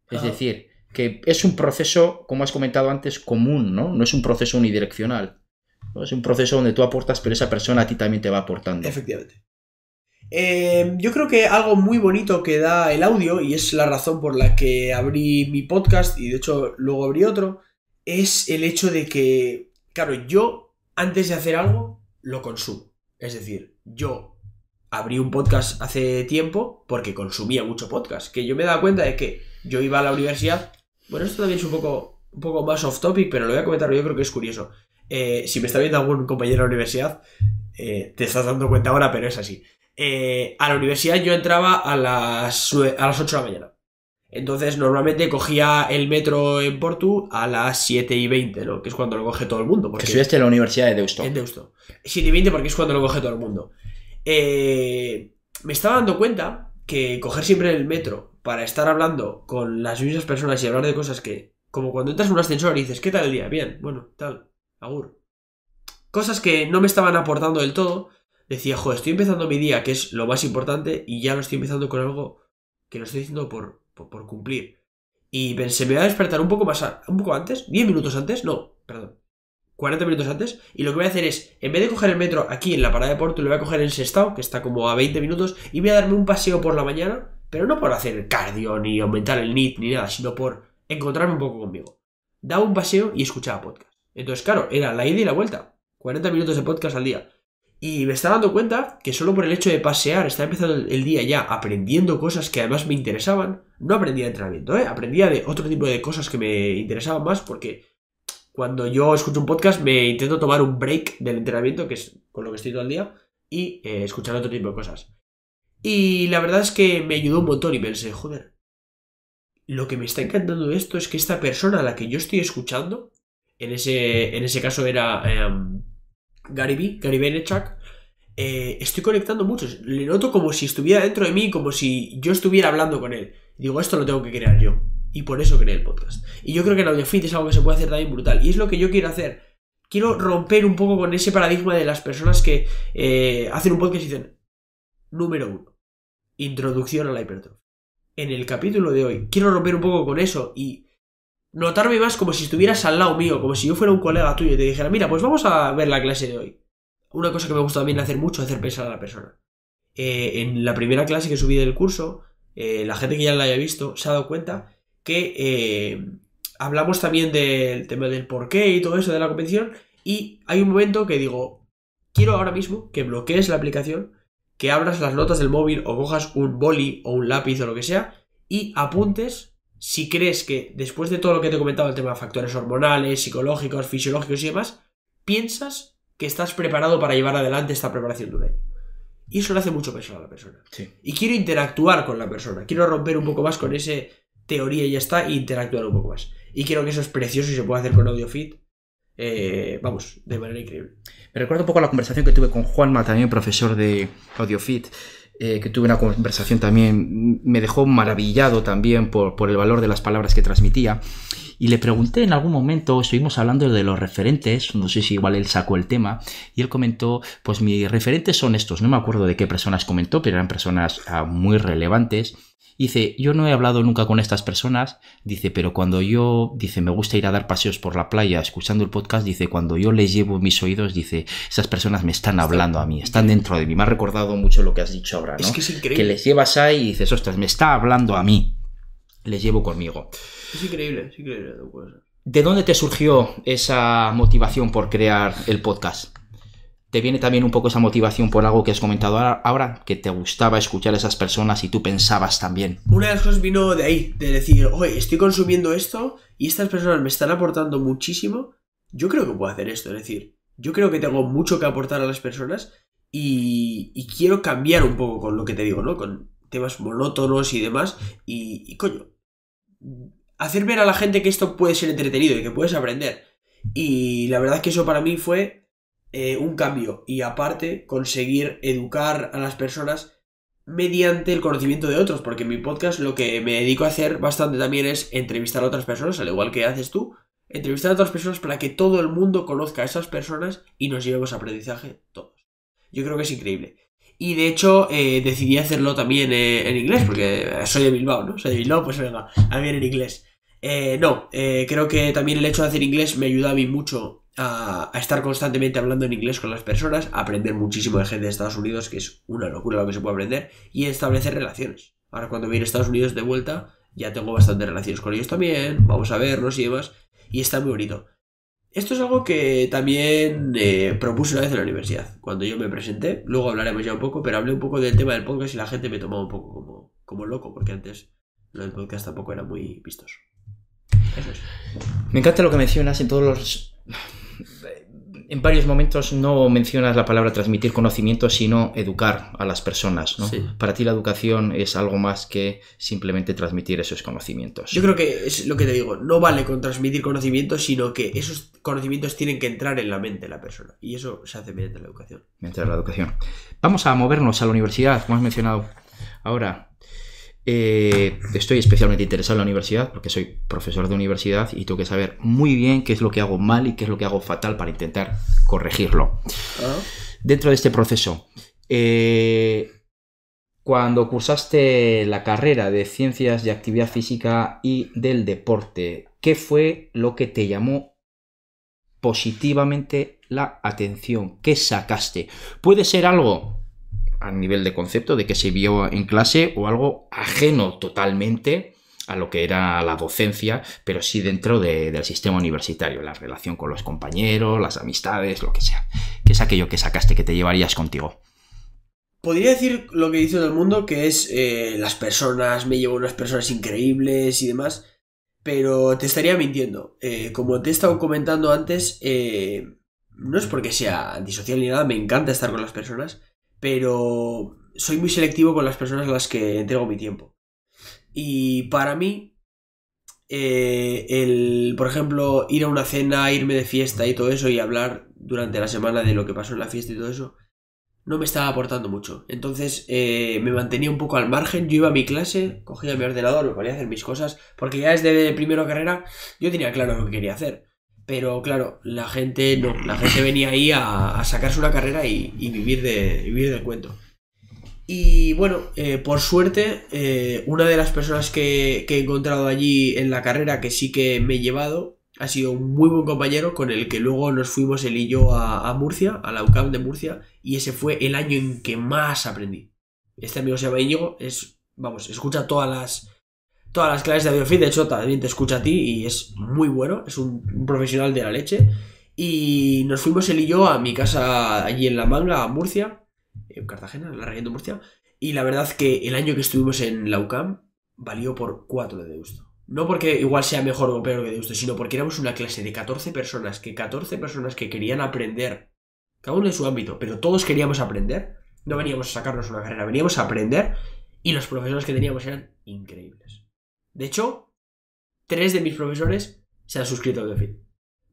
Es decir, que es un proceso, como has comentado antes, común, ¿no? No es un proceso unidireccional. ¿no? Es un proceso donde tú aportas, pero esa persona a ti también te va aportando. Efectivamente. Eh, yo creo que algo muy bonito que da el audio, y es la razón por la que abrí mi podcast, y de hecho luego abrí otro, es el hecho de que, claro, yo antes de hacer algo, lo consumo. Es decir, yo abrí un podcast hace tiempo porque consumía mucho podcast. Que yo me daba cuenta de que yo iba a la universidad. Bueno, esto también es un poco, un poco más off topic, pero lo voy a comentar, yo creo que es curioso. Eh, si me está viendo algún compañero de la universidad, eh, te estás dando cuenta ahora, pero es así. Eh, a la universidad yo entraba a las, a las 8 de la mañana. Entonces normalmente cogía el metro en Portu a las 7 y 20, ¿no? que es cuando lo coge todo el mundo. Porque... Que subiste en la Universidad de Deusto. En Deusto. 7 y 20 porque es cuando lo coge todo el mundo. Eh, me estaba dando cuenta que coger siempre el metro para estar hablando con las mismas personas y hablar de cosas que, como cuando entras en un ascensor y dices, ¿qué tal el día? Bien, bueno, tal, agur. Cosas que no me estaban aportando del todo. Decía, joder, estoy empezando mi día, que es lo más importante, y ya lo estoy empezando con algo que lo estoy diciendo por, por, cumplir. Y pensé, me voy a despertar un poco más, un poco antes, 10 minutos antes, no, perdón, 40 minutos antes y lo que voy a hacer es, en vez de coger el metro aquí en la parada de Porto, lo voy a coger en Sestao, que está como a 20 minutos, y voy a darme un paseo por la mañana, pero no por hacer cardio ni aumentar el NIT ni nada, sino por encontrarme un poco conmigo. Daba un paseo y escuchaba podcast. Entonces, claro, era la ida y la vuelta. 40 minutos de podcast al día. Y me estaba dando cuenta que solo por el hecho de pasear, estaba empezando el día ya aprendiendo cosas que además me interesaban. No aprendía de entrenamiento, ¿eh? aprendía de otro tipo de cosas que me interesaban más porque cuando yo escucho un podcast me intento tomar un break del entrenamiento, que es con lo que estoy todo el día, y eh, escuchar otro tipo de cosas. Y la verdad es que me ayudó un montón y pensé, joder, lo que me está encantando de esto es que esta persona a la que yo estoy escuchando, en ese, en ese caso era em, Gary B, Gary Vaynerchuk, eh, estoy conectando mucho. Le noto como si estuviera dentro de mí, como si yo estuviera hablando con él. Digo, esto lo tengo que crear yo. Y por eso creé el podcast. Y yo creo que el audiofit es algo que se puede hacer también brutal. Y es lo que yo quiero hacer. Quiero romper un poco con ese paradigma de las personas que eh, hacen un podcast y dicen, número uno, introducción al la En el capítulo de hoy, quiero romper un poco con eso y notarme más como si estuvieras al lado mío, como si yo fuera un colega tuyo y te dijera, mira, pues vamos a ver la clase de hoy. Una cosa que me gusta también hacer mucho es hacer pensar a la persona. Eh, en la primera clase que subí del curso, eh, la gente que ya la haya visto se ha dado cuenta que eh, hablamos también del tema del porqué y todo eso de la competición. Y hay un momento que digo, quiero ahora mismo que bloquees la aplicación, que abras las notas del móvil o cojas un boli o un lápiz o lo que sea y apuntes si crees que después de todo lo que te he comentado, el tema de factores hormonales, psicológicos, fisiológicos y demás, piensas que estás preparado para llevar adelante esta preparación de un año. Y eso le hace mucho peso a la persona. Y quiero interactuar con la persona, quiero romper un poco más con ese teoría y ya está, e interactuar un poco más. Y creo que eso es precioso y se puede hacer con AudioFit. Eh, vamos, de manera increíble. Me recuerdo un poco la conversación que tuve con Juanma, también profesor de AudioFit, eh, que tuve una conversación también, me dejó maravillado también por, por el valor de las palabras que transmitía. Y le pregunté en algún momento, estuvimos hablando de los referentes, no sé si igual él sacó el tema, y él comentó, pues mis referentes son estos, no me acuerdo de qué personas comentó, pero eran personas ah, muy relevantes. Dice, yo no he hablado nunca con estas personas, dice, pero cuando yo, dice, me gusta ir a dar paseos por la playa escuchando el podcast, dice, cuando yo les llevo mis oídos, dice, esas personas me están hablando a mí, están dentro de mí. Me ha recordado mucho lo que has dicho ahora, ¿no? Es que es increíble. Que les llevas ahí y dices, ostras, me está hablando a mí les llevo conmigo. Es increíble, es increíble. ¿De dónde te surgió esa motivación por crear el podcast? ¿Te viene también un poco esa motivación por algo que has comentado ahora? Que te gustaba escuchar a esas personas y tú pensabas también. Una de las cosas vino de ahí, de decir, oye, estoy consumiendo esto y estas personas me están aportando muchísimo. Yo creo que puedo hacer esto, es decir, yo creo que tengo mucho que aportar a las personas y, quiero cambiar un poco con lo que te digo, ¿no? Con temas monótonos y demás. y coño, hacer ver a la gente que esto puede ser entretenido y que puedes aprender. Y la verdad es que eso para mí fue eh, un cambio. Y aparte, conseguir educar a las personas mediante el conocimiento de otros, porque en mi podcast lo que me dedico a hacer bastante también es entrevistar a otras personas, al igual que haces tú, entrevistar a otras personas para que todo el mundo conozca a esas personas y nos llevemos aprendizaje todos. Yo creo que es increíble. Y de hecho eh, decidí hacerlo también eh, en inglés, porque soy de Bilbao, ¿no? Soy de Bilbao, pues venga, a ver en inglés. Eh, no, creo que también el hecho de hacer inglés me ayuda a mí mucho a, estar constantemente hablando en inglés con las personas, a aprender muchísimo de gente de Estados Unidos, que es una locura lo que se puede aprender, y establecer relaciones. Ahora cuando voy a Estados Unidos de vuelta, ya tengo bastantes relaciones con ellos también, vamos a vernos y demás, y está muy bonito. Esto es algo que también eh, propuse una vez en la universidad, cuando yo me presenté. Luego hablaremos ya un poco, pero hablé un poco del tema del podcast y la gente me tomó un poco como, como loco, porque antes lo del podcast tampoco era muy vistoso. Eso es. Me encanta lo que mencionas en todos los en varios momentos no mencionas la palabra transmitir conocimiento, sino educar a las personas. Para ti la educación es algo más que simplemente transmitir esos conocimientos. Yo creo que es lo que te digo, no vale con transmitir conocimientos, sino que esos conocimientos tienen que entrar en la mente de la persona. Y eso se hace mediante la educación. Mediante la educación. Vamos a movernos a la universidad, como has mencionado ahora. Eh, estoy especialmente interesado en la universidad porque soy profesor de universidad y tengo que saber muy bien qué es lo que hago mal y qué es lo que hago fatal para intentar corregirlo. Ah. Dentro de este proceso, eh, cuando cursaste la carrera de Ciencias de Actividad Física y del Deporte, ¿qué fue lo que te llamó positivamente la atención? ¿Qué sacaste? Puede ser algo a nivel de concepto, de que se vio en clase o algo ajeno totalmente a lo que era la docencia, pero sí dentro del sistema universitario, la relación con los compañeros, las amistades, lo que sea. ¿Qué es aquello que sacaste que te llevarías contigo? Podría decir lo que dice todo el mundo, que es eh, las personas, me llevo unas personas increíbles y demás, pero te estaría mintiendo. Eh, como te he estado comentando antes, eh, no es porque sea antisocial ni nada, me encanta estar con las personas, pero soy muy selectivo con las personas a las que entrego mi tiempo. Y para mí, eh, el, por ejemplo, ir a una cena, irme de fiesta y todo eso y hablar durante la semana de lo que pasó en la fiesta y todo eso, no me estaba aportando mucho. Entonces eh, me mantenía un poco al margen, yo iba a mi clase, cogía mi ordenador, me ponía a hacer mis cosas, porque ya desde primero carrera yo tenía claro lo que quería hacer. Pero claro, la gente no, la gente venía ahí a, sacarse una carrera y, vivir, de, vivir del cuento. Y bueno, eh, por suerte, eh, una de las personas que, he encontrado allí en la carrera que sí que me he llevado ha sido un muy buen compañero con el que luego nos fuimos él y yo a, Murcia, a la UCAM de Murcia, y ese fue el año en que más aprendí. Este amigo se llama Íñigo, es, vamos, escucha todas las, todas las clases de AudioFit. De hecho, también te escucha a ti y es muy bueno. Es un, profesional de la leche. Y nos fuimos él y yo a mi casa allí en La Manga, a Murcia, en Cartagena, en la región de Murcia. Y la verdad que el año que estuvimos en la UCAM valió por 4 de Deusto. No porque igual sea mejor o peor que Deusto, sino porque éramos una clase de 14 personas, que 14 personas que querían aprender, cada uno en su ámbito, pero todos queríamos aprender. No veníamos a sacarnos una carrera, veníamos a aprender y los profesores que teníamos eran increíbles. De hecho, tres de mis profesores se han suscrito a Defi,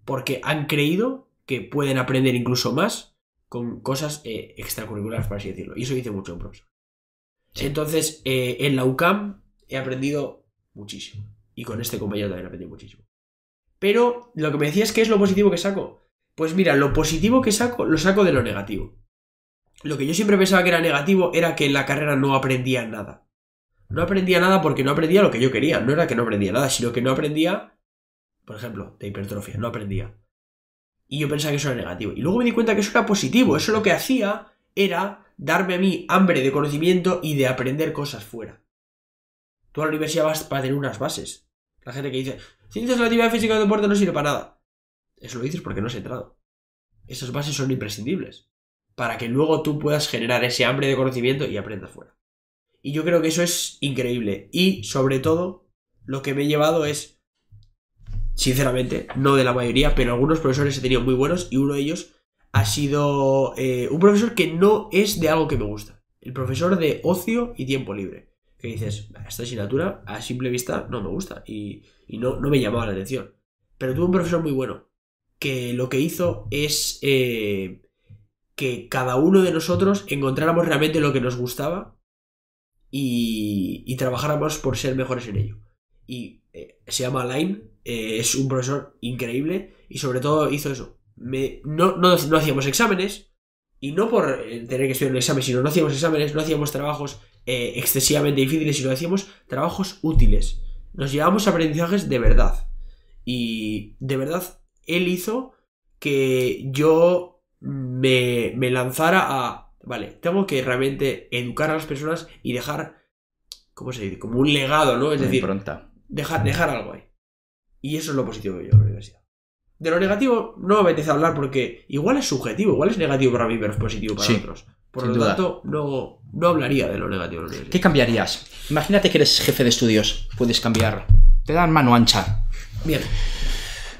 Porque han creído que pueden aprender incluso más con cosas eh, extracurriculares, por así decirlo. Y eso dice mucho un profesor. Entonces, eh, en la UCAM he aprendido muchísimo. Y con este compañero también he aprendido muchísimo. Pero lo que me decías es que es lo positivo que saco. Pues mira, lo positivo que saco, lo saco de lo negativo. Lo que yo siempre pensaba que era negativo era que en la carrera no aprendía nada. No aprendía nada porque no aprendía lo que yo quería. No era que no aprendía nada, sino que no aprendía, por ejemplo, de hipertrofia, no aprendía. Y yo pensaba que eso era negativo. Y luego me di cuenta que eso era positivo. Eso lo que hacía era darme a mí hambre de conocimiento y de aprender cosas fuera. Tú a la universidad vas para tener unas bases. La gente que dice, ciencias de la actividad física de deporte no sirve para nada. Eso lo dices porque no has entrado. Esas bases son imprescindibles. Para que luego tú puedas generar ese hambre de conocimiento y aprendas fuera. Y yo creo que eso es increíble. Y sobre todo, lo que me he llevado es, sinceramente, no de la mayoría, pero algunos profesores he tenido muy buenos y uno de ellos ha sido eh, un profesor que no es de algo que me gusta. El profesor de ocio y tiempo libre. Que dices, esta asignatura a simple vista no me gusta y, no, no me llamaba la atención. Pero tuvo un profesor muy bueno que lo que hizo es eh, que cada uno de nosotros encontráramos realmente lo que nos gustaba y, y trabajáramos por ser mejores en ello. Y eh, se llama Line eh, es un profesor increíble y sobre todo hizo eso. no, hacíamos exámenes y no por eh, tener que estudiar un examen, sino no hacíamos exámenes, no hacíamos trabajos excesivamente difíciles, sino hacíamos trabajos útiles. Nos llevábamos aprendizajes de verdad. Y de verdad, él hizo que yo me, me lanzara a vale, tengo que realmente educar a las personas y dejar, ¿cómo se dice? Como un legado, ¿no? Es decir, Dejar, dejar algo ahí. Y eso es lo positivo de la universidad. De lo negativo no me apetece hablar porque igual es subjetivo, igual es negativo para mí, pero es positivo para otros. Por lo tanto, no, hablaría de lo negativo. De ¿Qué cambiarías? Imagínate que eres jefe de estudios, puedes cambiar. Te dan mano ancha. Bien.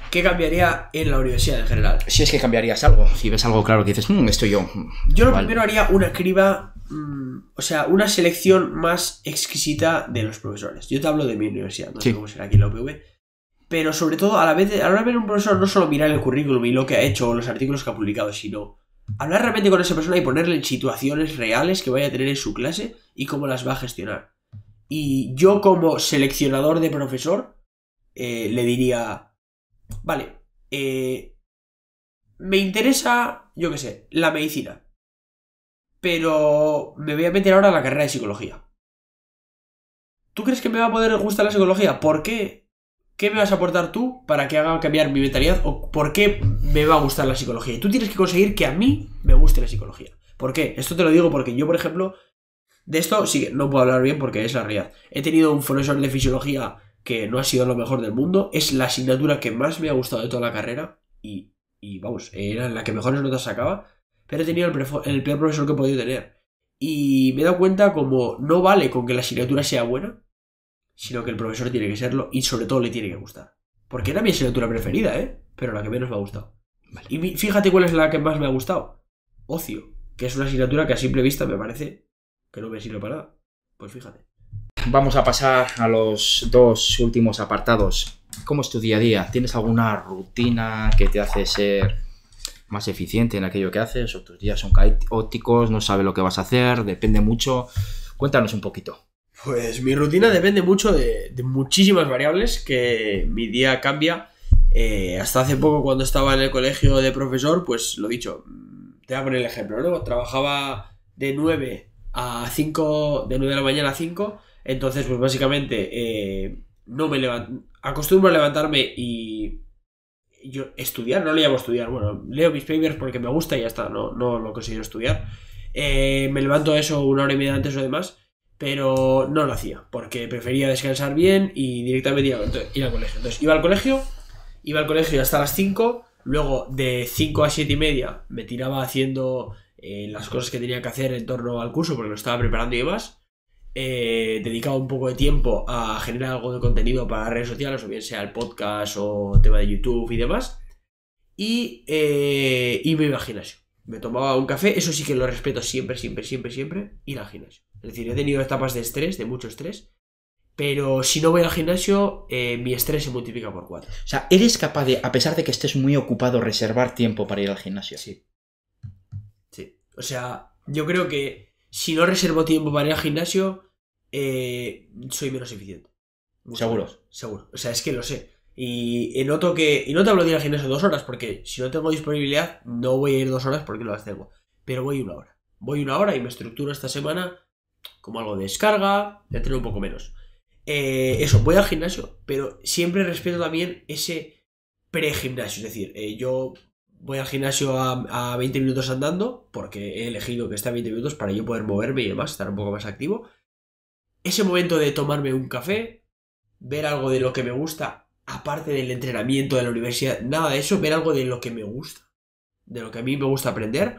¿Qué cambiaría en la universidad en general? Si es que cambiarías algo, si ves algo claro que dices, mmm, esto yo. Yo lo primero haría una escriba, mm, o sea, una selección más exquisita de los profesores. Yo te hablo de mi universidad, no sé cómo será aquí en la UPV. Pero sobre todo, a la vez de, a la de un profesor, no solo mirar el currículum y lo que ha hecho o los artículos que ha publicado, sino hablar realmente con esa persona y ponerle en situaciones reales que vaya a tener en su clase y cómo las va a gestionar. Y yo como seleccionador de profesor eh, le diría, Vale. Eh, me interesa, yo qué sé, la medicina. Pero me voy a meter ahora a la carrera de psicología. ¿Tú crees que me va a poder gustar la psicología? ¿Por qué? ¿Qué me vas a aportar tú para que haga cambiar mi mentalidad? ¿O por qué me va a gustar la psicología? Y tú tienes que conseguir que a mí me guste la psicología. ¿Por qué? Esto te lo digo porque yo, por ejemplo, de esto sí no puedo hablar bien porque es la realidad. He tenido un profesor de fisiología que no ha sido lo mejor del mundo. Es la asignatura que más me ha gustado de toda la carrera y, y vamos, era la que mejores notas sacaba, pero he tenido el, el peor profesor que he podido tener. Y me he dado cuenta como no vale con que la asignatura sea buena, sino que el profesor tiene que serlo y sobre todo le tiene que gustar. Porque era mi asignatura preferida, ¿eh? Pero la que menos me ha gustado. Y fíjate cuál es la que más me ha gustado. Ocio, que es una asignatura que a simple vista me parece que no me sirve para nada. Pues fíjate vamos a pasar a los dos últimos apartados. ¿Cómo es tu día a día? ¿Tienes alguna rutina que te hace ser más eficiente en aquello que haces? ¿O tus días son caóticos? ¿No sabes lo que vas a hacer? ¿Depende mucho? Cuéntanos un poquito. Pues mi rutina depende mucho de, muchísimas variables que mi día cambia. Eh, hasta hace poco cuando estaba en el colegio de profesor, pues lo dicho, mm, te voy a poner el ejemplo, ¿no? Trabajaba de 9 a 5, de 9 de la mañana a 5 entonces, pues básicamente, eh, no me levanto, acostumbro a levantarme y yo estudiar, no le llamo estudiar, bueno, leo mis papers porque me gusta y ya está, no, lo consigo estudiar. Eh, me levanto eso una hora y media antes o demás, pero no lo hacía, porque prefería descansar bien y directamente ir al colegio. Entonces iba al colegio, iba al colegio hasta las 5, luego de 5 a 7 y media me tiraba haciendo eh, las cosas que tenía que hacer en torno al curso, porque lo estaba preparando y demás eh, dedicado un poco de tiempo a generar algo de contenido para redes sociales, o bien sea el podcast o tema de YouTube y demás. Y, me eh, iba al gimnasio. Me tomaba un café, eso sí que lo respeto siempre, siempre, siempre, siempre, ir al gimnasio. Es decir, he tenido etapas de estrés, de mucho estrés, pero si no voy al gimnasio, eh, mi estrés se multiplica por cuatro. O sea, eres capaz de, a pesar de que estés muy ocupado, reservar tiempo para ir al gimnasio. Sí. Sí. O sea, yo creo que si no reservo tiempo para ir al gimnasio, eh, soy menos eficiente. ¿Seguros? Seguro. O sea, es que lo sé. Y, noto que. Y no te hablo de ir al gimnasio dos horas, porque si no tengo disponibilidad, no voy a ir dos horas porque no las tengo. Pero voy una hora. Voy una hora y me estructuro esta semana como algo de descarga, de tengo un poco menos. Eh, eso, voy al gimnasio, pero siempre respeto también ese pre-gimnasio. Es decir, eh, yo voy al gimnasio a, 20 minutos andando, porque he elegido que esté a 20 minutos para yo poder moverme y demás, estar un poco más activo. Ese momento de tomarme un café, ver algo de lo que me gusta, aparte del entrenamiento de la universidad, nada de eso, ver algo de lo que me gusta, de lo que a mí me gusta aprender.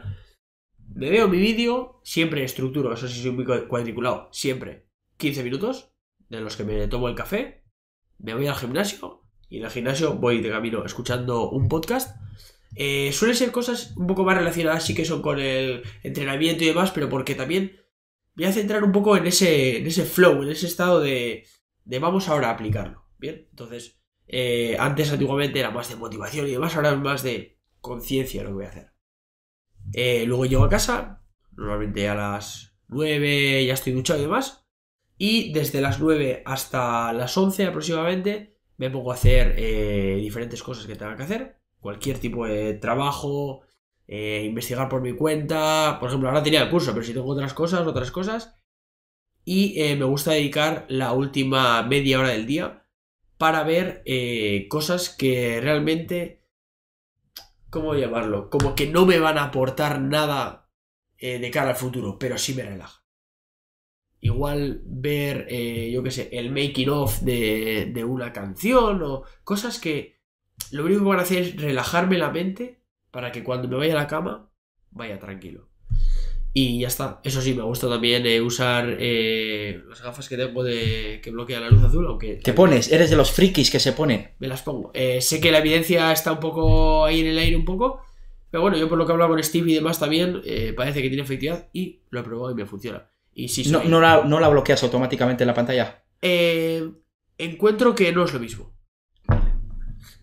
Me veo mi vídeo, siempre estructuro, eso sí soy muy cuadriculado, siempre 15 minutos de los que me tomo el café, me voy al gimnasio y en el gimnasio voy de camino escuchando un podcast eh, suelen ser cosas un poco más relacionadas, sí que son con el entrenamiento y demás, pero porque también voy a centrar un poco en ese, ese flow, en ese estado de, vamos ahora a aplicarlo. Bien, entonces, eh, antes antiguamente era más de motivación y demás, ahora es más de conciencia lo que voy a hacer. Eh, luego llego a casa, normalmente a las 9 ya estoy duchado y demás, y desde las 9 hasta las 11 aproximadamente me pongo a hacer diferentes cosas que tenga que hacer cualquier tipo de trabajo, eh, investigar por mi cuenta. Por ejemplo, ahora tenía el curso, pero si tengo otras cosas, otras cosas. Y eh, me gusta dedicar la última media hora del día para ver eh, cosas que realmente, ¿cómo llamarlo? Como que no me van a aportar nada de cara al futuro, pero sí me relaja. Igual ver, yo qué sé, el making of de una canción o cosas que, lo único que van a hacer es relajarme la mente para que cuando me vaya a la cama vaya tranquilo. Y ya está. Eso sí, me gusta también eh, usar eh, las gafas que tengo de que bloquea la luz azul, aunque... Te pones, eres de los frikis que se ponen. Me las pongo. Eh, sé que la evidencia está un poco ahí en el aire un poco, pero bueno, yo por lo que he hablado con Steve y demás también, parece que tiene efectividad y lo he probado y me funciona. Y si no, la, no la bloqueas automáticamente en la pantalla. encuentro que no es lo mismo.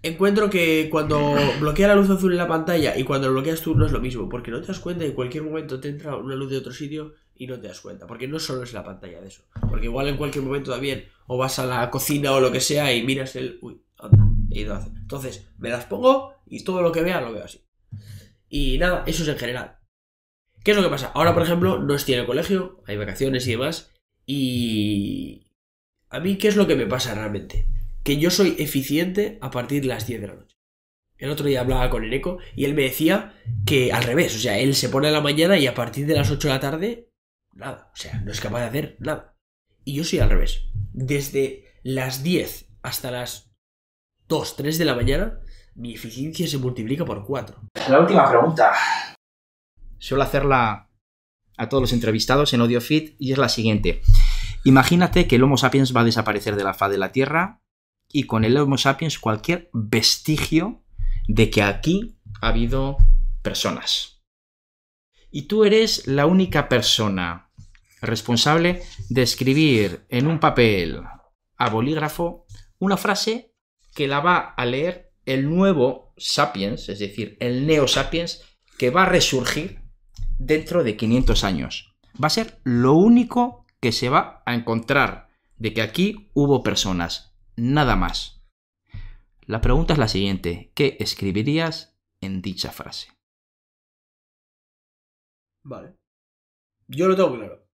Encuentro que cuando bloquea la luz azul en la pantalla y cuando lo bloqueas tú no es lo mismo, porque no te das cuenta y en cualquier momento te entra una luz de otro sitio y no te das cuenta, porque no solo es la pantalla de eso, porque igual en cualquier momento también o vas a la cocina o lo que sea y miras el... Uy, anda, ido Entonces, me las pongo y todo lo que vea lo veo así. Y nada, eso es en general. ¿Qué es lo que pasa? Ahora, por ejemplo, no estoy en el colegio, hay vacaciones y demás, y... A mí, ¿qué es lo que me pasa realmente? que yo soy eficiente a partir de las 10 de la noche. El otro día hablaba con el eco y él me decía que al revés, o sea, él se pone a la mañana y a partir de las 8 de la tarde, nada, o sea, no es capaz de hacer nada. Y yo soy al revés. Desde las 10 hasta las 2, 3 de la mañana, mi eficiencia se multiplica por 4. La última pregunta. Suelo hacerla a todos los entrevistados en AudioFit y es la siguiente. Imagínate que el Homo sapiens va a desaparecer de la faz de la Tierra y con el Homo sapiens cualquier vestigio de que aquí ha habido personas. Y tú eres la única persona responsable de escribir en un papel a bolígrafo una frase que la va a leer el nuevo sapiens, es decir, el neo sapiens, que va a resurgir dentro de 500 años. Va a ser lo único que se va a encontrar de que aquí hubo personas nada más. La pregunta es la siguiente, ¿qué escribirías en dicha frase? Vale. Yo lo tengo claro.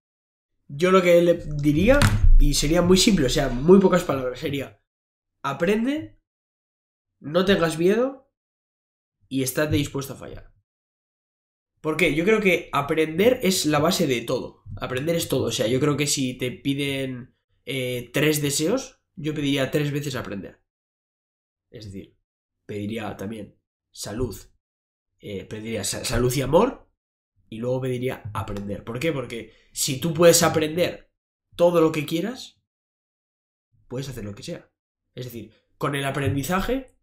Yo lo que le diría, y sería muy simple, o sea, muy pocas palabras, sería, aprende, no tengas miedo y estate dispuesto a fallar. ¿Por qué? yo creo que aprender es la base de todo. Aprender es todo. O sea, yo creo que si te piden eh, tres deseos, yo pediría tres veces aprender. Es decir, pediría también salud, eh, pediría salud y amor, y luego pediría aprender. ¿Por qué? Porque si tú puedes aprender todo lo que quieras, puedes hacer lo que sea. Es decir, con el aprendizaje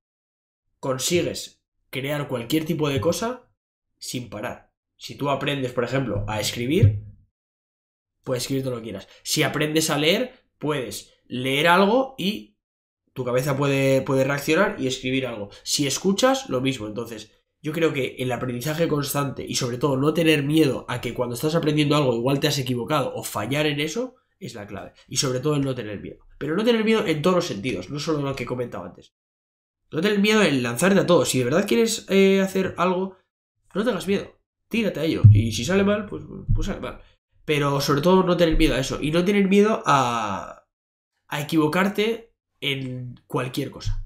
consigues crear cualquier tipo de cosa sin parar. Si tú aprendes, por ejemplo, a escribir, puedes escribir todo lo que quieras. Si aprendes a leer, puedes leer algo y tu cabeza puede, puede reaccionar y escribir algo. Si escuchas, lo mismo. Entonces, yo creo que el aprendizaje constante y sobre todo no tener miedo a que cuando estás aprendiendo algo igual te has equivocado o fallar en eso es la clave. Y sobre todo el no tener miedo. Pero no tener miedo en todos los sentidos, no solo en lo que he comentado antes. No tener miedo en lanzarte a todo. Si de verdad quieres eh, hacer algo, no tengas miedo. Tírate a ello. Y si sale mal, pues, pues sale mal. Pero sobre todo no tener miedo a eso. Y no tener miedo a, equivocarte en cualquier cosa.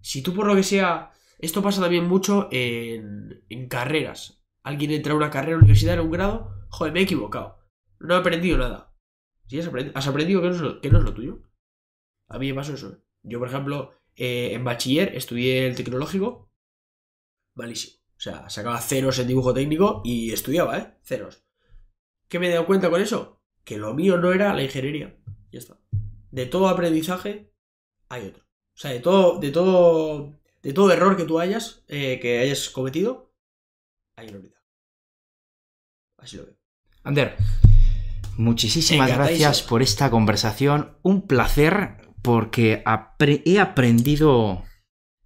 Si tú por lo que sea... Esto pasa también mucho en, carreras. Alguien entra a una carrera, universitaria un grado. Joder, me he equivocado. No he aprendido nada. Si has aprendido, que, no es lo, tuyo. A mí me pasó eso. ¿eh? Yo, por ejemplo, eh, en bachiller estudié el tecnológico. Malísimo. O sea, sacaba ceros en dibujo técnico y estudiaba, ¿eh? Ceros. ¿Qué me he dado cuenta con eso? Que lo mío no era la ingeniería. Ya está. De todo aprendizaje hay otro. O sea, de todo, de todo, de todo error que tú hayas, eh, que hayas cometido, hay una unidad. Así lo veo. Ander, muchísimas gracias por esta conversación. Un placer porque he aprendido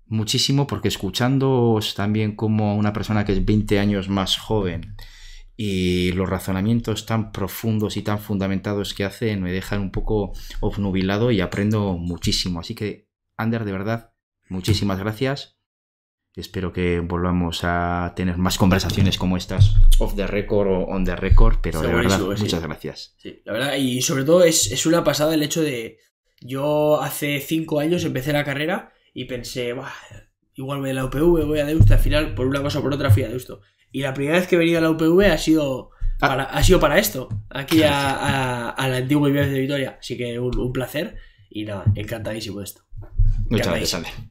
muchísimo porque escuchándoos también como una persona que es 20 años más joven y los razonamientos tan profundos y tan fundamentados que hacen me dejan un poco obnubilado y aprendo muchísimo. Así que, Ander, de verdad, muchísimas gracias. Espero que volvamos a tener más conversaciones como estas, off the record o on the record, pero de verdad, muchas gracias. la verdad, y sobre todo es, una pasada el hecho de. Yo hace cinco años empecé la carrera y pensé, igual voy a la UPV, voy a Deusto, al final, por una cosa o por otra, fui a Deusto. Y la primera vez que he venido a la UPV ha sido ah. para, ha sido para esto, aquí ah, a, la antigua IBF de Vitoria. Así que un, placer y nada, encantadísimo esto. Muchas gracias, Ale.